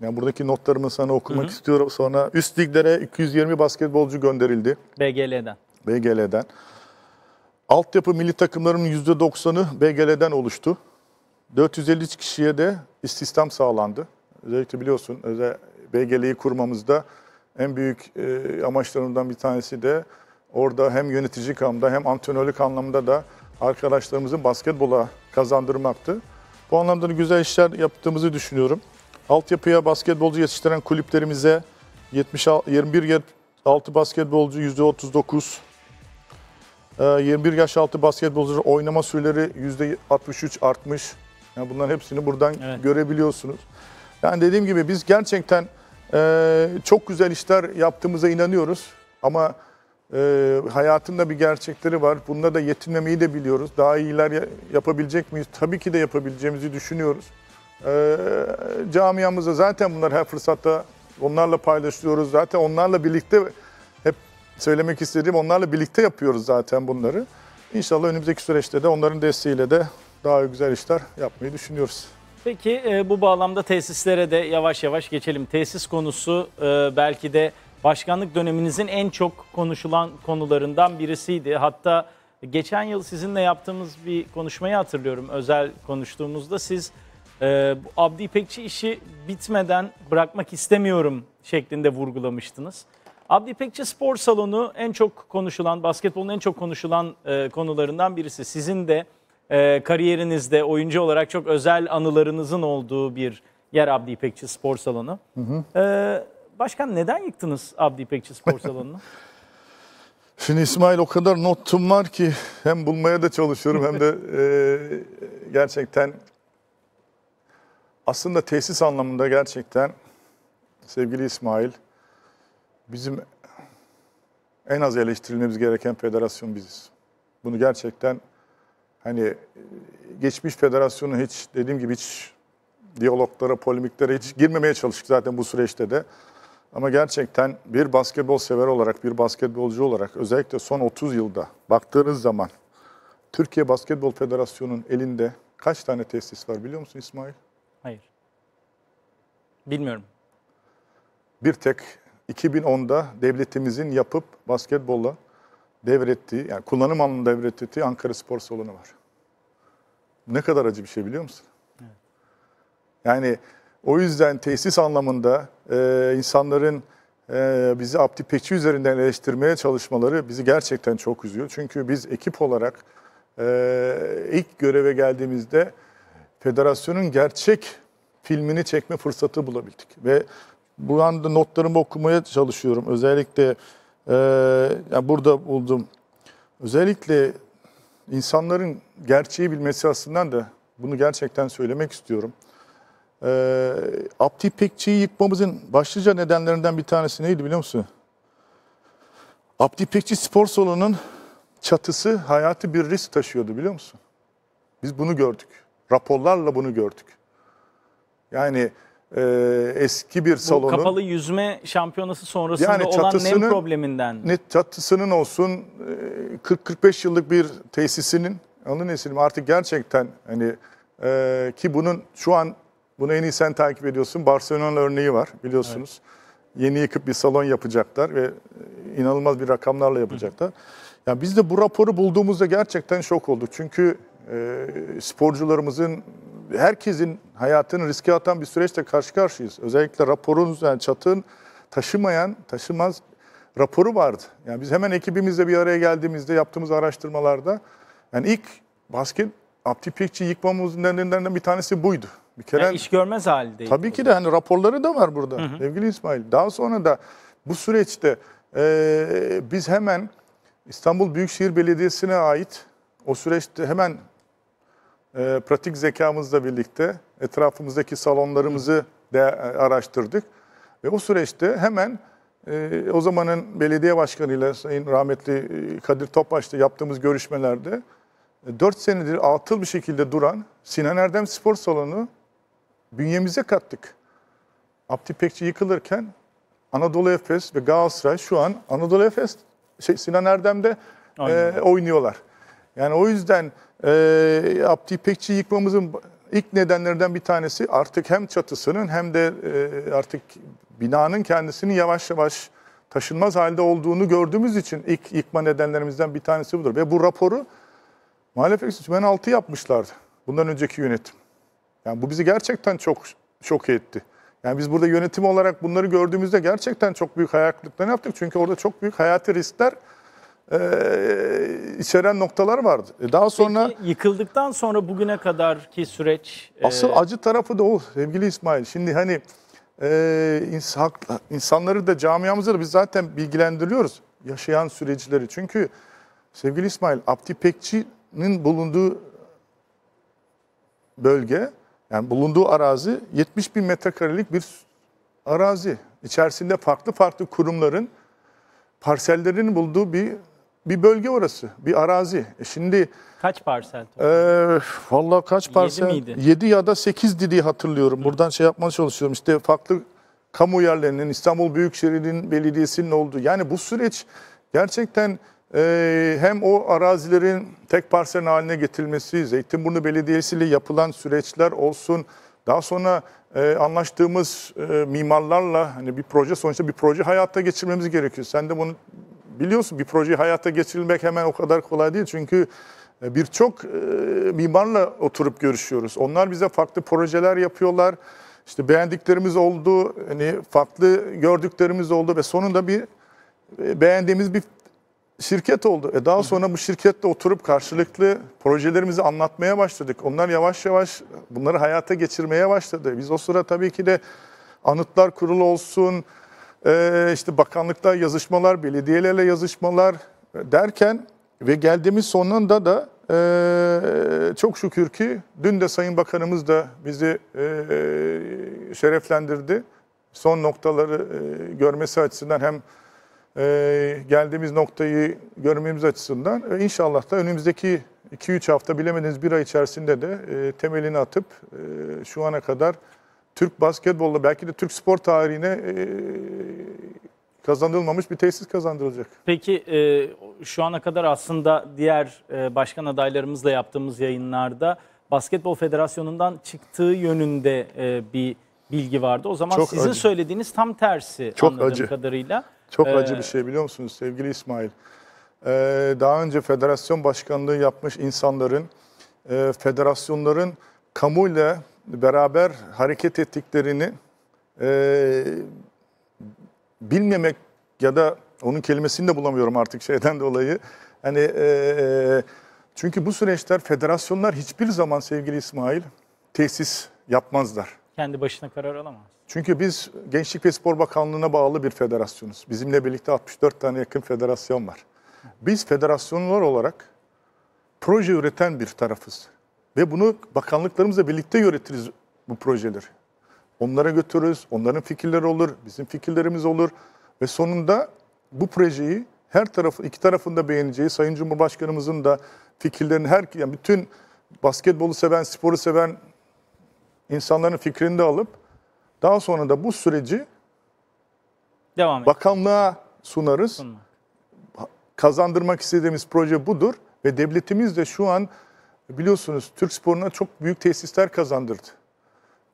Yani buradaki notlarımı sana okumak hı hı. istiyorum. Sonra üst liglere 220 basketbolcu gönderildi. BGL'den. BGL'den. Altyapı milli takımlarının %90'ı BGL'den oluştu. 450 kişiye de istihdam sağlandı. Özellikle biliyorsun BGL'yi kurmamızda en büyük e, amaçlarından bir tanesi de orada hem yönetici anlamda hem antrenörlük anlamında da arkadaşlarımızın basketbola kazandırmaktı. Bu anlamda güzel işler yaptığımızı düşünüyorum. Altyapıya basketbolcu yetiştiren kulüplerimize 70, 21 yer 6 basketbolcu %39, 21 yaş altı basketbolcuların e, oynama süreleri %63 artmış. Yani bunların hepsini buradan evet. görebiliyorsunuz. Yani dediğim gibi biz gerçekten e, çok güzel işler yaptığımıza inanıyoruz. Ama e, hayatında bir gerçekleri var. Bunda da yetinmemeyi de biliyoruz. Daha iyiler yapabilecek miyiz? Tabii ki de yapabileceğimizi düşünüyoruz. E, ee, camiamıza zaten bunlar her fırsatta onlarla paylaşıyoruz. Zaten onlarla birlikte hep söylemek istediğim onlarla birlikte yapıyoruz zaten bunları. İnşallah önümüzdeki süreçte de onların desteğiyle de daha güzel işler yapmayı düşünüyoruz. Peki e, bu bağlamda tesislere de yavaş yavaş geçelim. Tesis konusu e, belki de başkanlık döneminizin en çok konuşulan konularından birisiydi. Hatta geçen yıl sizinle yaptığımız bir konuşmayı hatırlıyorum özel konuştuğumuzda siz e, Abdi İpekçi işi bitmeden bırakmak istemiyorum şeklinde vurgulamıştınız. Abdi İpekçi Spor Salonu en çok konuşulan, basketbolun en çok konuşulan e, konularından birisi. Sizin de e, kariyerinizde oyuncu olarak çok özel anılarınızın olduğu bir yer Abdi İpekçi Spor Salonu. Hı hı. E, Başkan neden yıktınız Abdi İpekçi Spor Salonu'nu? Şimdi İsmail o kadar notum var ki hem bulmaya da çalışıyorum hem de e, gerçekten aslında tesis anlamında gerçekten sevgili İsmail bizim en az eleştirilmemiz gereken federasyon biziz. Bunu gerçekten hani geçmiş federasyonu hiç dediğim gibi hiç diyaloglara, polemiklere hiç girmemeye çalıştık zaten bu süreçte de. Ama gerçekten bir basketbol sever olarak, bir basketbolcu olarak özellikle son 30 yılda baktığınız zaman Türkiye Basketbol Federasyonu'nun elinde kaç tane tesis var biliyor musun İsmail? Hayır. Bilmiyorum. Bir tek 2010'da devletimizin yapıp basketbolla devrettiği, yani kullanım alanında devrettiği Ankara Spor Salonu var. Ne kadar acı bir şey biliyor musun? Evet. Yani o yüzden tesis anlamında e, insanların e, bizi Abdi Pekçi üzerinden eleştirmeye çalışmaları bizi gerçekten çok üzüyor. Çünkü biz ekip olarak e, ilk göreve geldiğimizde federasyonun gerçek filmini çekme fırsatı bulabildik. Ve bu anda notlarımı okumaya çalışıyorum. Özellikle e, yani burada buldum. Özellikle insanların gerçeği bilmesi aslında da bunu gerçekten söylemek istiyorum. E, Abdi İpekçi'yi yıkmamızın başlıca nedenlerinden bir tanesi neydi biliyor musun? Abdi İpekçi spor salonunun çatısı hayatı bir risk taşıyordu biliyor musun? Biz bunu gördük. Raporlarla bunu gördük. Yani e, eski bir salonun... Bu kapalı yüzme şampiyonası sonrasında yani olan nem probleminden. Ne, çatısının olsun 40-45 e, yıllık bir tesisinin, anladın esinim artık gerçekten hani e, ki bunun şu an bunu en iyi sen takip ediyorsun. Barcelona örneği var biliyorsunuz. Evet. Yeni yıkıp bir salon yapacaklar ve inanılmaz bir rakamlarla yapacaklar. Hı. Yani biz de bu raporu bulduğumuzda gerçekten şok olduk. Çünkü e, sporcularımızın, herkesin hayatını riske atan bir süreçle karşı karşıyayız. Özellikle raporun, yani çatığın taşımayan, taşımaz raporu vardı. Yani biz hemen ekibimizle bir araya geldiğimizde yaptığımız araştırmalarda yani ilk basket Abdi Pekçi yıkmamızın nedenlerinden bir tanesi buydu. Bir kere yani iş görmez halde. Tabii ki de hani raporları da var burada hı hı. sevgili İsmail. Daha sonra da bu süreçte e, biz hemen İstanbul Büyükşehir Belediyesi'ne ait o süreçte hemen e, pratik zekamızla birlikte etrafımızdaki salonlarımızı de araştırdık. Ve o süreçte hemen e, o zamanın belediye başkanıyla Sayın rahmetli Kadir Topbaş'ta yaptığımız görüşmelerde 4 senedir atıl bir şekilde duran Sinan Erdem Spor Salonu bünyemize kattık. Abdi Pekçi yıkılırken Anadolu Efes ve Galatasaray şu an Anadolu Efes şey, Sinan Erdem'de e, oynuyorlar. Yani o yüzden e, Abdi İpekçi yıkmamızın ilk nedenlerinden bir tanesi artık hem çatısının hem de e, artık binanın kendisini yavaş yavaş taşınmaz halde olduğunu gördüğümüz için ilk yıkma nedenlerimizden bir tanesi budur. Ve bu raporu muhalefet için ben yapmışlardı bundan önceki yönetim. Yani bu bizi gerçekten çok şok etti. Yani biz burada yönetim olarak bunları gördüğümüzde gerçekten çok büyük hayal yaptık. Çünkü orada çok büyük hayati riskler e, içeren noktalar vardı. E daha sonra Peki, yıkıldıktan sonra bugüne kadar ki süreç e... asıl acı tarafı da o sevgili İsmail. Şimdi hani e, insanları da camiamızı da biz zaten bilgilendiriyoruz yaşayan süreçleri. Çünkü sevgili İsmail Abdi Pekçi'nin bulunduğu bölge yani bulunduğu arazi 70 bin metrekarelik bir arazi. İçerisinde farklı farklı kurumların parsellerini bulduğu bir bir bölge orası, bir arazi. E şimdi kaç parsel? E, vallahi kaç parsel? 7 miydi? 7 ya da 8 dediği hatırlıyorum. Hı. Buradan şey yapmaya çalışıyorum. İşte farklı kamu yerlerinin, İstanbul Büyükşehir'in belediyesinin olduğu. Yani bu süreç gerçekten ee, hem o arazilerin tek parsel haline getirilmesi, Zeytinburnu Belediyesi ile yapılan süreçler olsun, daha sonra e, anlaştığımız e, mimarlarla hani bir proje sonuçta bir proje hayatta geçirmemiz gerekiyor. Sen de bunu biliyorsun bir proje hayatta geçirilmek hemen o kadar kolay değil. Çünkü e, birçok mimarla oturup görüşüyoruz. Onlar bize farklı projeler yapıyorlar. İşte beğendiklerimiz oldu, hani farklı gördüklerimiz oldu ve sonunda bir beğendiğimiz bir şirket oldu. E daha sonra bu şirketle oturup karşılıklı projelerimizi anlatmaya başladık. Onlar yavaş yavaş bunları hayata geçirmeye başladı. Biz o sıra tabii ki de anıtlar kurulu olsun, e, işte bakanlıkta yazışmalar, belediyelerle yazışmalar derken ve geldiğimiz sonunda da e, çok şükür ki dün de Sayın Bakanımız da bizi e, şereflendirdi. Son noktaları görmesi açısından hem ee, geldiğimiz noktayı görmemiz açısından e, inşallah da önümüzdeki 2-3 hafta bilemediniz bir ay içerisinde de e, temelini atıp e, şu ana kadar Türk basketbolla belki de Türk spor tarihine kazandırılmamış bir tesis kazandırılacak. Peki şu ana kadar aslında diğer başkan adaylarımızla yaptığımız yayınlarda Basketbol Federasyonu'ndan çıktığı yönünde bir bilgi vardı. O zaman Çok sizin acı. söylediğiniz tam tersi Çok anladığım acı. kadarıyla. Çok ee... acı bir ee, şey biliyor musunuz sevgili İsmail? Ee, daha önce federasyon başkanlığı yapmış insanların, e, federasyonların kamuyla beraber hareket ettiklerini e, bilmemek ya da onun kelimesini de bulamıyorum artık şeyden dolayı. Hani e, e, çünkü bu süreçler federasyonlar hiçbir zaman sevgili İsmail tesis yapmazlar kendi başına karar alamaz. Çünkü biz Gençlik ve Spor Bakanlığı'na bağlı bir federasyonuz. Bizimle birlikte 64 tane yakın federasyon var. Biz federasyonlar olarak proje üreten bir tarafız. Ve bunu bakanlıklarımızla birlikte yönetiriz bu projeleri. Onlara götürürüz, onların fikirleri olur, bizim fikirlerimiz olur. Ve sonunda bu projeyi her tarafı, iki tarafında beğeneceği, Sayın Cumhurbaşkanımızın da fikirlerini her, yani bütün basketbolu seven, sporu seven insanların fikrini de alıp daha sonra da bu süreci devam et. bakanlığa sunarız. Sunma. Kazandırmak istediğimiz proje budur ve devletimiz de şu an biliyorsunuz Türk sporuna çok büyük tesisler kazandırdı.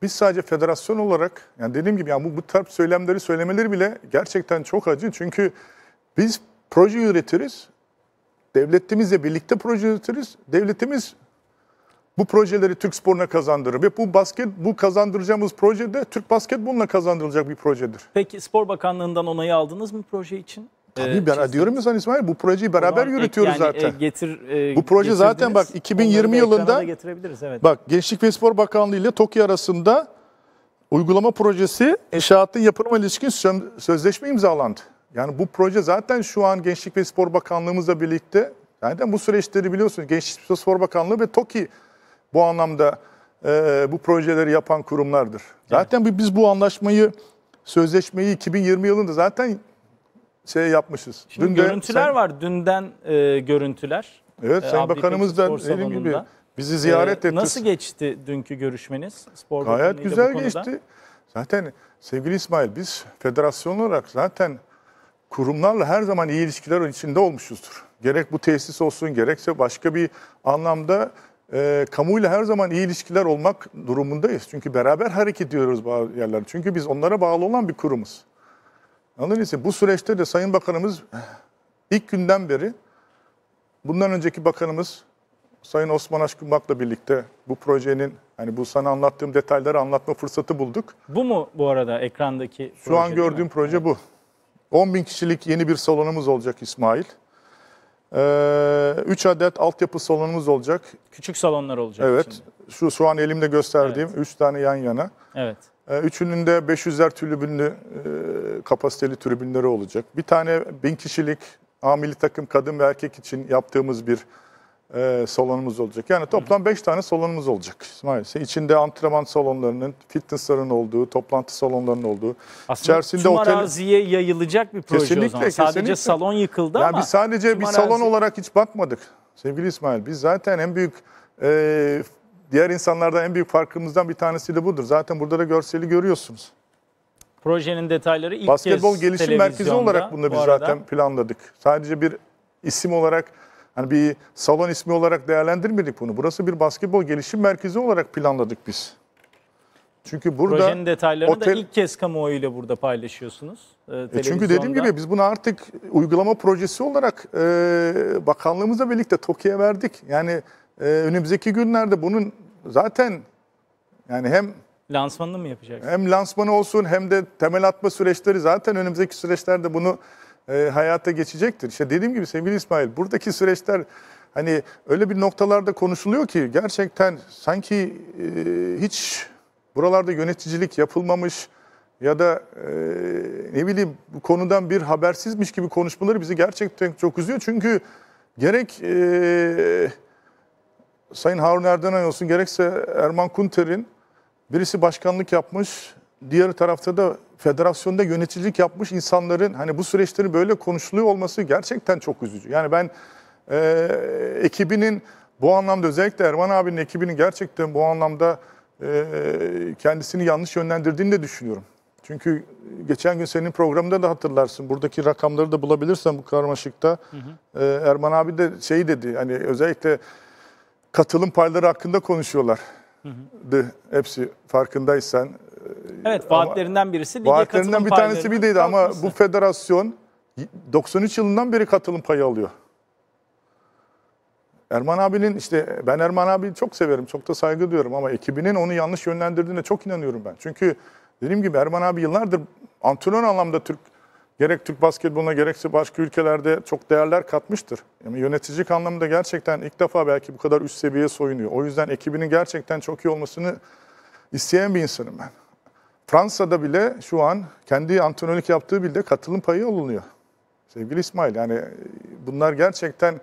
Biz sadece federasyon olarak yani dediğim gibi yani bu, bu tarz söylemleri söylemeleri bile gerçekten çok acı. Çünkü biz proje üretiriz. Devletimizle birlikte proje üretiriz. Devletimiz bu projeleri Türk sporuna kazandırır. Ve bu basket, bu kazandıracağımız projede Türk basketboluna kazandırılacak bir projedir. Peki Spor Bakanlığı'ndan onayı aldınız mı proje için? Ee, Tabii ben çizdim. diyorum ya sana İsmail bu projeyi beraber Onlar yürütüyoruz yani, e, zaten. Getir, e, bu proje zaten bak 2020 yılında evet. bak Gençlik ve Spor Bakanlığı ile TOKİ arasında uygulama projesi inşaatın yapılıma ilişkin sözleşme imzalandı. Yani bu proje zaten şu an Gençlik ve Spor Bakanlığımızla birlikte yani bu süreçleri biliyorsunuz Gençlik ve Spor Bakanlığı ve TOKİ bu anlamda e, bu projeleri yapan kurumlardır. Zaten evet. biz bu anlaşmayı, sözleşmeyi 2020 yılında zaten şey yapmışız. Şimdi Dün görüntüler sen, var, dünden e, görüntüler. Evet, e, Sayın Abdi Bakanımız da dediğim gibi bizi ziyaret ee, etti. Nasıl geçti dünkü görüşmeniz? Spor Gayet güzel geçti. Zaten sevgili İsmail biz federasyon olarak zaten kurumlarla her zaman iyi ilişkiler içinde olmuşuzdur. Gerek bu tesis olsun gerekse başka bir anlamda e, kamuyla her zaman iyi ilişkiler olmak durumundayız. Çünkü beraber hareket ediyoruz bazı yerler Çünkü biz onlara bağlı olan bir kurumuz. Anladın mı? Bu süreçte de Sayın Bakanımız ilk günden beri bundan önceki bakanımız Sayın Osman Aşkın Aşkınbak'la birlikte bu projenin hani bu sana anlattığım detayları anlatma fırsatı bulduk. Bu mu bu arada ekrandaki Şu Şu an gördüğüm proje bu. 10 bin kişilik yeni bir salonumuz olacak İsmail. 3 ee, adet altyapı salonumuz olacak. Küçük salonlar olacak. Evet. Şimdi. Şu şu an elimde gösterdiğim 3 evet. tane yan yana. Evet. Ee, üçünün de 500'er tribünlü e, kapasiteli tribünleri olacak. Bir tane 1000 kişilik amili takım kadın ve erkek için yaptığımız bir e, salonumuz olacak. Yani toplam 5 tane salonumuz olacak maalesef. İçinde antrenman salonlarının, fitnessların olduğu, toplantı salonlarının olduğu. Aslında içerisinde tüm otel... araziye yayılacak bir proje kesinlikle, o zaman. Sadece kesinlikle. salon yıkıldı yani ama. Biz sadece bir arazi... salon olarak hiç bakmadık sevgili İsmail. Biz zaten en büyük e, diğer insanlardan en büyük farkımızdan bir tanesi de budur. Zaten burada da görseli görüyorsunuz. Projenin detayları ilk Basketbol kez Gelişim Merkezi olarak bunu biz bu zaten planladık. Sadece bir isim olarak Hani bir salon ismi olarak değerlendirmedik bunu. Burası bir basketbol gelişim merkezi olarak planladık biz. Çünkü burada projenin detaylarını otel... da ilk kez ile burada paylaşıyorsunuz. E, e çünkü dediğim gibi biz bunu artık uygulama projesi olarak e, bakanlığımızla birlikte TOKİ'ye verdik. Yani e, önümüzdeki günlerde bunun zaten yani hem lansmanını mı yapacaksınız? Hem lansmanı olsun hem de temel atma süreçleri zaten önümüzdeki süreçlerde bunu e, hayata geçecektir. İşte dediğim gibi sevgili İsmail buradaki süreçler hani öyle bir noktalarda konuşuluyor ki gerçekten sanki e, hiç buralarda yöneticilik yapılmamış ya da e, ne bileyim bu konudan bir habersizmiş gibi konuşmaları bizi gerçekten çok üzüyor. Çünkü gerek e, Sayın Harun Erdoğan olsun gerekse Erman Kunter'in birisi başkanlık yapmış, diğer tarafta da federasyonda yöneticilik yapmış insanların hani bu süreçlerin böyle konuşuluyor olması gerçekten çok üzücü. Yani ben e, ekibinin bu anlamda özellikle Erman abinin ekibinin gerçekten bu anlamda e, kendisini yanlış yönlendirdiğini de düşünüyorum. Çünkü geçen gün senin programında da hatırlarsın. Buradaki rakamları da bulabilirsen bu karmaşıkta. Hı hı. E, Erman abi de şey dedi hani özellikle katılım payları hakkında konuşuyorlar. Hı hı. De, hepsi farkındaysan Evet vaatlerinden birisi lige vaatlerinden bir tanesi payları. biriydi ama Kalkması. bu federasyon 93 yılından beri katılım payı alıyor. Erman abinin işte ben Erman abiyi çok severim, çok da saygı duyuyorum ama ekibinin onu yanlış yönlendirdiğine çok inanıyorum ben. Çünkü dediğim gibi Erman abi yıllardır antrenör anlamda Türk gerek Türk basketboluna gerekse başka ülkelerde çok değerler katmıştır. Yani yöneticilik anlamında gerçekten ilk defa belki bu kadar üst seviyeye soyunuyor. O yüzden ekibinin gerçekten çok iyi olmasını isteyen bir insanım ben. Fransa'da bile şu an kendi antrenörlük yaptığı bile katılım payı alınıyor. Sevgili İsmail yani e, bunlar gerçekten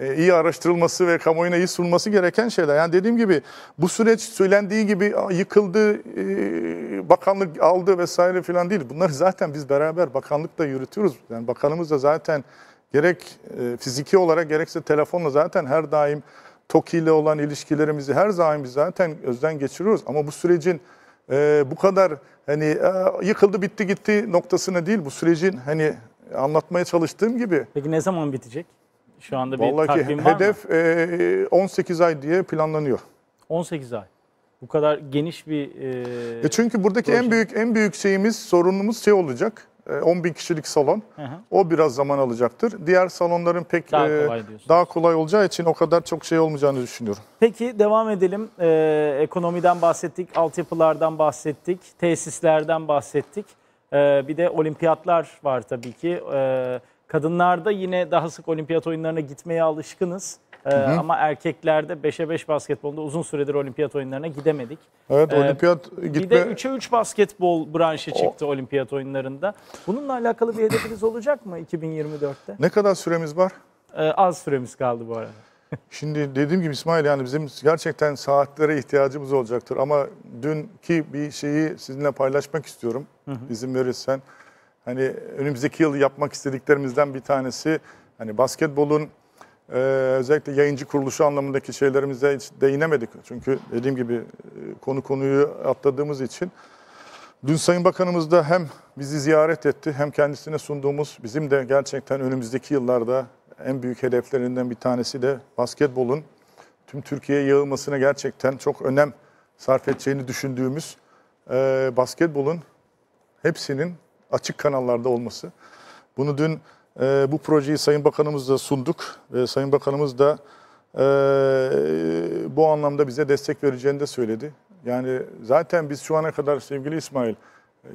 e, iyi araştırılması ve kamuoyuna iyi sunulması gereken şeyler. Yani dediğim gibi bu süreç söylendiği gibi yıkıldı, e, bakanlık aldı vesaire filan değil. Bunları zaten biz beraber bakanlıkla yürütüyoruz. Yani bakanımız da zaten gerek fiziki olarak gerekse telefonla zaten her daim TOKİ ile olan ilişkilerimizi her daim biz zaten özden geçiriyoruz. Ama bu sürecin e, bu kadar hani e, yıkıldı bitti gitti noktasına değil bu sürecin hani anlatmaya çalıştığım gibi. Peki ne zaman bitecek? Şu anda bir Vallahi takvim var hedef, mı? Hedef 18 e, ay diye planlanıyor. 18 ay. Bu kadar geniş bir e, e çünkü buradaki proje. en büyük en büyük şeyimiz sorunumuz şey olacak. 10 ee, bin kişilik salon. Hı hı. O biraz zaman alacaktır. Diğer salonların pek daha e, kolay, diyorsunuz. daha kolay olacağı için o kadar çok şey olmayacağını düşünüyorum. Peki devam edelim. Ee, ekonomiden bahsettik, altyapılardan bahsettik, tesislerden bahsettik. Ee, bir de olimpiyatlar var tabii ki. Ee, kadınlarda yine daha sık olimpiyat oyunlarına gitmeye alışkınız hı hı. Ee, ama erkeklerde 5'e 5 basketbolunda uzun süredir olimpiyat oyunlarına gidemedik. Evet ee, olimpiyat gitme... Bir de 3'e 3 basketbol branşı çıktı o... olimpiyat oyunlarında. Bununla alakalı bir hedefiniz olacak mı 2024'te? Ne kadar süremiz var? Ee, az süremiz kaldı bu arada. Şimdi dediğim gibi İsmail yani bizim gerçekten saatlere ihtiyacımız olacaktır. Ama dünkü bir şeyi sizinle paylaşmak istiyorum hı hı. izin verirsen. Hani önümüzdeki yıl yapmak istediklerimizden bir tanesi hani basketbolun ee, özellikle yayıncı kuruluşu anlamındaki şeylerimize hiç değinemedik. Çünkü dediğim gibi e, konu konuyu atladığımız için. Dün Sayın Bakanımız da hem bizi ziyaret etti hem kendisine sunduğumuz bizim de gerçekten önümüzdeki yıllarda en büyük hedeflerinden bir tanesi de basketbolun tüm Türkiye'ye yayılmasına gerçekten çok önem sarf edeceğini düşündüğümüz e, basketbolun hepsinin açık kanallarda olması. Bunu dün ee, bu projeyi Sayın Bakanımızla sunduk. Sayın Bakanımız da e, bu anlamda bize destek vereceğini de söyledi. Yani zaten biz şu ana kadar sevgili İsmail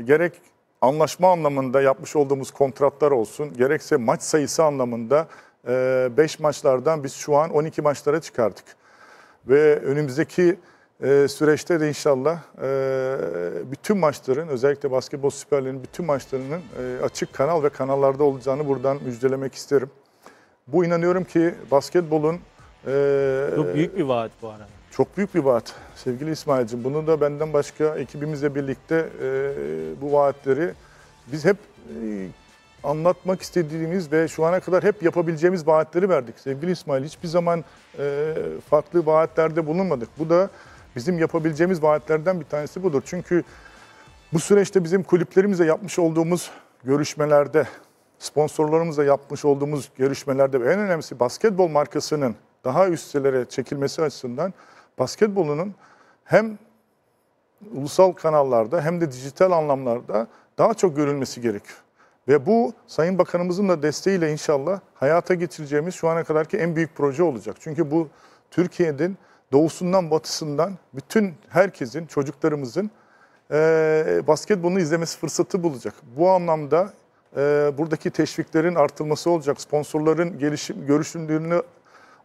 gerek anlaşma anlamında yapmış olduğumuz kontratlar olsun gerekse maç sayısı anlamında 5 e, maçlardan biz şu an 12 maçlara çıkardık. Ve önümüzdeki e, süreçte de inşallah e, bütün maçların özellikle basketbol süperlerinin bütün maçlarının e, açık kanal ve kanallarda olacağını buradan müjdelemek isterim. Bu inanıyorum ki basketbolun... E, çok büyük bir vaat bu arada. Çok büyük bir vaat sevgili İsmail'cim. Bunu da benden başka ekibimizle birlikte e, bu vaatleri biz hep e, anlatmak istediğimiz ve şu ana kadar hep yapabileceğimiz vaatleri verdik. Sevgili İsmail hiçbir zaman e, farklı vaatlerde bulunmadık. Bu da Bizim yapabileceğimiz vaatlerden bir tanesi budur. Çünkü bu süreçte bizim kulüplerimize yapmış olduğumuz görüşmelerde, sponsorlarımızla yapmış olduğumuz görüşmelerde ve en önemlisi basketbol markasının daha üstelere çekilmesi açısından basketbolunun hem ulusal kanallarda hem de dijital anlamlarda daha çok görülmesi gerekiyor. Ve bu Sayın Bakanımızın da desteğiyle inşallah hayata geçireceğimiz şu ana kadarki en büyük proje olacak. Çünkü bu Türkiye'nin doğusundan batısından bütün herkesin, çocuklarımızın e, basketbolunu izlemesi fırsatı bulacak. Bu anlamda e, buradaki teşviklerin artılması olacak, sponsorların gelişim, görüşümlerini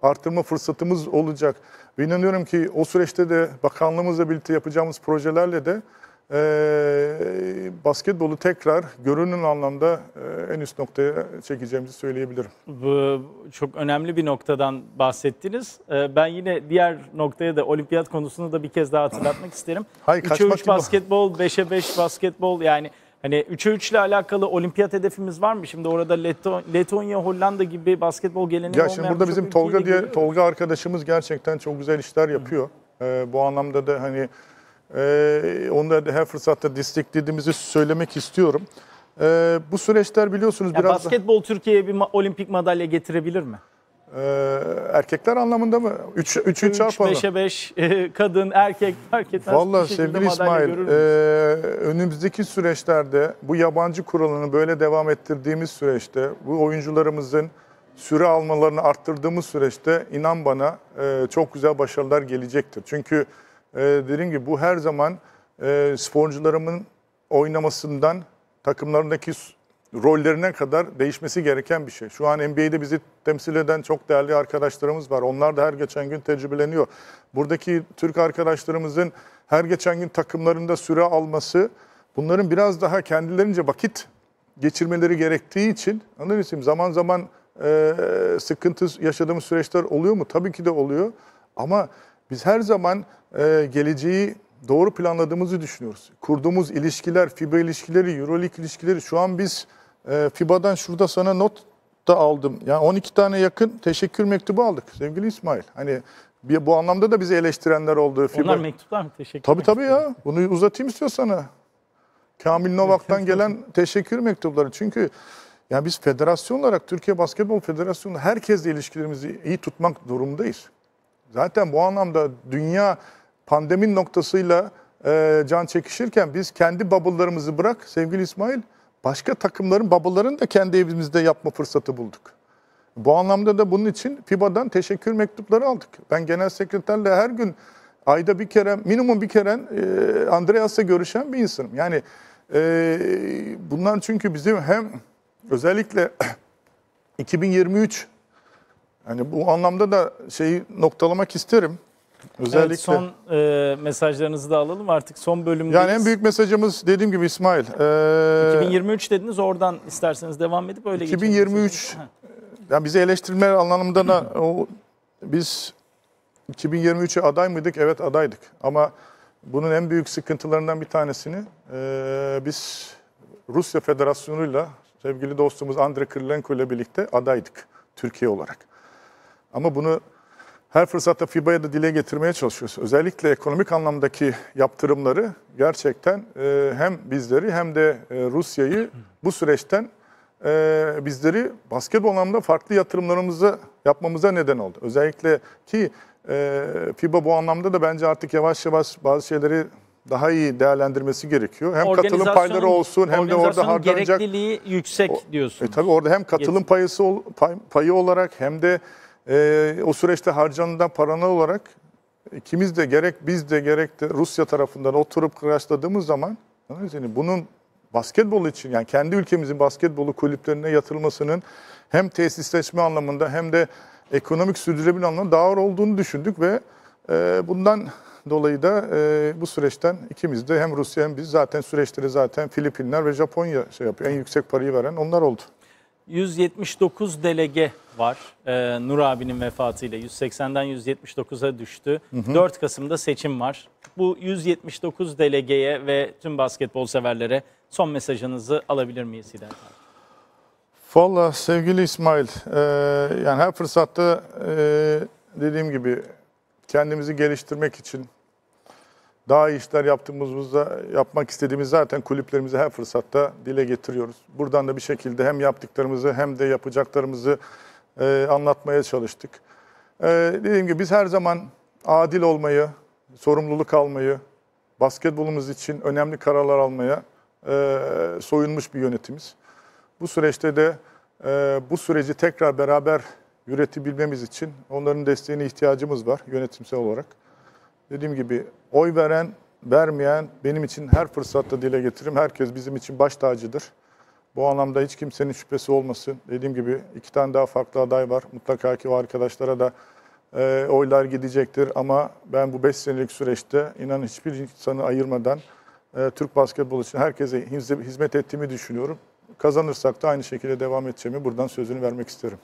artırma fırsatımız olacak. Ve inanıyorum ki o süreçte de bakanlığımızla birlikte yapacağımız projelerle de e, basketbolu tekrar görünün anlamda e, en üst noktaya çekeceğimizi söyleyebilirim. Bu çok önemli bir noktadan bahsettiniz. E, ben yine diğer noktaya da olimpiyat konusunu da bir kez daha hatırlatmak isterim. Hayır, 3'e 3 basketbol, 5'e 5 basketbol yani hani 3'e 3 ile alakalı olimpiyat hedefimiz var mı? Şimdi orada Leton, Letonya, Hollanda gibi basketbol geleneği olmayan Ya şimdi burada bizim Tolga diye Tolga arkadaşımız gerçekten çok güzel işler yapıyor. E, bu anlamda da hani ee, onları da her fırsatta desteklediğimizi söylemek istiyorum. Ee, bu süreçler biliyorsunuz Ya biraz... basketbol Türkiye'ye bir ma- olimpik madalya getirebilir mi? Ee, erkekler anlamında mı? 3 3 3 3 çarpanı. 5'e 5 kadın erkek fark etmez. Valla sevgili İsmail, e, önümüzdeki süreçlerde bu yabancı kuralını böyle devam ettirdiğimiz süreçte, bu oyuncularımızın süre almalarını arttırdığımız süreçte inan bana e, çok güzel başarılar gelecektir. Çünkü e, dediğim gibi bu her zaman e, sporcularımın oynamasından takımlarındaki rollerine kadar değişmesi gereken bir şey. Şu an NBA'de bizi temsil eden çok değerli arkadaşlarımız var. Onlar da her geçen gün tecrübeleniyor. Buradaki Türk arkadaşlarımızın her geçen gün takımlarında süre alması bunların biraz daha kendilerince vakit geçirmeleri gerektiği için anlıyorsun zaman zaman e, sıkıntı yaşadığımız süreçler oluyor mu? Tabii ki de oluyor. Ama biz her zaman e, geleceği doğru planladığımızı düşünüyoruz. Kurduğumuz ilişkiler, FIBA ilişkileri, Euroleague ilişkileri şu an biz e, FIBA'dan şurada sana not da aldım. Yani 12 tane yakın teşekkür mektubu aldık sevgili İsmail. Hani bir, bu anlamda da bizi eleştirenler oldu. FIBA. Onlar mektuplar mı? Teşekkür Tabii tabii ya. Bunu uzatayım istiyor Kamil Novak'tan gelen teşekkür mektupları. Çünkü yani biz federasyon olarak Türkiye Basketbol Federasyonu herkesle ilişkilerimizi iyi tutmak durumundayız. Zaten bu anlamda dünya pandemin noktasıyla e, can çekişirken biz kendi bubble'larımızı bırak sevgili İsmail, başka takımların bubble'larını da kendi evimizde yapma fırsatı bulduk. Bu anlamda da bunun için FIBA'dan teşekkür mektupları aldık. Ben genel sekreterle her gün ayda bir kere, minimum bir kere e, Andreas'la görüşen bir insanım. Yani e, bunlar çünkü bizim hem özellikle 2023 Yani bu anlamda da şeyi noktalamak isterim. Özellikle evet, son e, mesajlarınızı da alalım artık son bölümde. Yani en büyük mesajımız dediğim gibi İsmail. E, 2023 dediniz oradan isterseniz devam edip öyle 2023 yani bizi eleştirme anlamında da o, biz 2023'e aday mıydık? Evet adaydık. Ama bunun en büyük sıkıntılarından bir tanesini e, biz Rusya Federasyonu'yla sevgili dostumuz Andre Kirilenko ile birlikte adaydık Türkiye olarak. Ama bunu her fırsatta FIBA'ya da dile getirmeye çalışıyoruz. Özellikle ekonomik anlamdaki yaptırımları gerçekten e, hem bizleri hem de e, Rusya'yı bu süreçten e, bizleri basketbol anlamda farklı yatırımlarımızı yapmamıza neden oldu. Özellikle ki FIBA bu anlamda da bence artık yavaş yavaş bazı şeyleri daha iyi değerlendirmesi gerekiyor. Hem katılım payları olsun hem de orada harcanacak... gerekliliği yüksek diyorsunuz. E, tabii orada hem katılım payısı, pay, payı olarak hem de e, o süreçte harcanan paranal olarak e, ikimiz de gerek biz de gerek de Rusya tarafından oturup kıyasladığımız zaman yani bunun basketbol için yani kendi ülkemizin basketbolu kulüplerine yatırılmasının hem tesisleşme anlamında hem de ekonomik sürdürülebilir anlamda daha ağır olduğunu düşündük ve e, bundan dolayı da e, bu süreçten ikimiz de hem Rusya hem biz zaten süreçleri zaten Filipinler ve Japonya şey yapıyor. En yüksek parayı veren onlar oldu. 179 delege var. Ee, Nur abinin vefatıyla 180'den 179'a düştü. Hı hı. 4 Kasım'da seçim var. Bu 179 delegeye ve tüm basketbol severlere son mesajınızı alabilir miyiz Hidayet abi? Valla sevgili İsmail, e, yani her fırsatta e, dediğim gibi kendimizi geliştirmek için daha iyi işler yaptığımızda, yapmak istediğimiz zaten kulüplerimize her fırsatta dile getiriyoruz. Buradan da bir şekilde hem yaptıklarımızı hem de yapacaklarımızı e, anlatmaya çalıştık. E, dediğim gibi biz her zaman adil olmayı, sorumluluk almayı, basketbolumuz için önemli kararlar almaya e, soyunmuş bir yönetimiz. Bu süreçte de e, bu süreci tekrar beraber üretebilmemiz için onların desteğine ihtiyacımız var yönetimsel olarak. Dediğim gibi oy veren, vermeyen benim için her fırsatta dile getiririm. Herkes bizim için baş tacıdır. Bu anlamda hiç kimsenin şüphesi olmasın. Dediğim gibi iki tane daha farklı aday var. Mutlaka ki o arkadaşlara da e, oylar gidecektir. Ama ben bu beş senelik süreçte inan hiçbir insanı ayırmadan e, Türk basketbolu için herkese hizmet ettiğimi düşünüyorum. Kazanırsak da aynı şekilde devam edeceğimi buradan sözünü vermek isterim.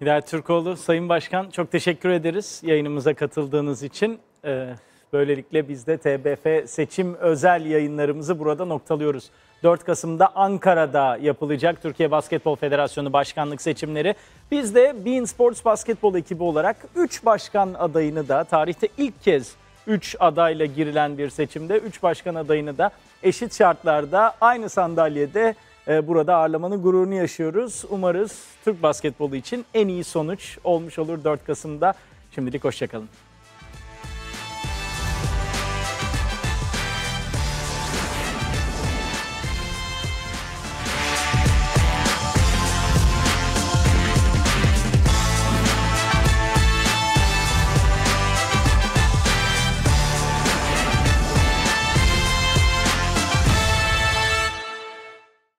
Hidayet Türkoğlu, Sayın Başkan çok teşekkür ederiz yayınımıza katıldığınız için. Ee, böylelikle biz de TBF seçim özel yayınlarımızı burada noktalıyoruz. 4 Kasım'da Ankara'da yapılacak Türkiye Basketbol Federasyonu başkanlık seçimleri. Biz de Bean Sports Basketbol ekibi olarak 3 başkan adayını da tarihte ilk kez 3 adayla girilen bir seçimde 3 başkan adayını da eşit şartlarda aynı sandalyede e, burada ağırlamanın gururunu yaşıyoruz. Umarız Türk basketbolu için en iyi sonuç olmuş olur 4 Kasım'da. Şimdilik hoşçakalın.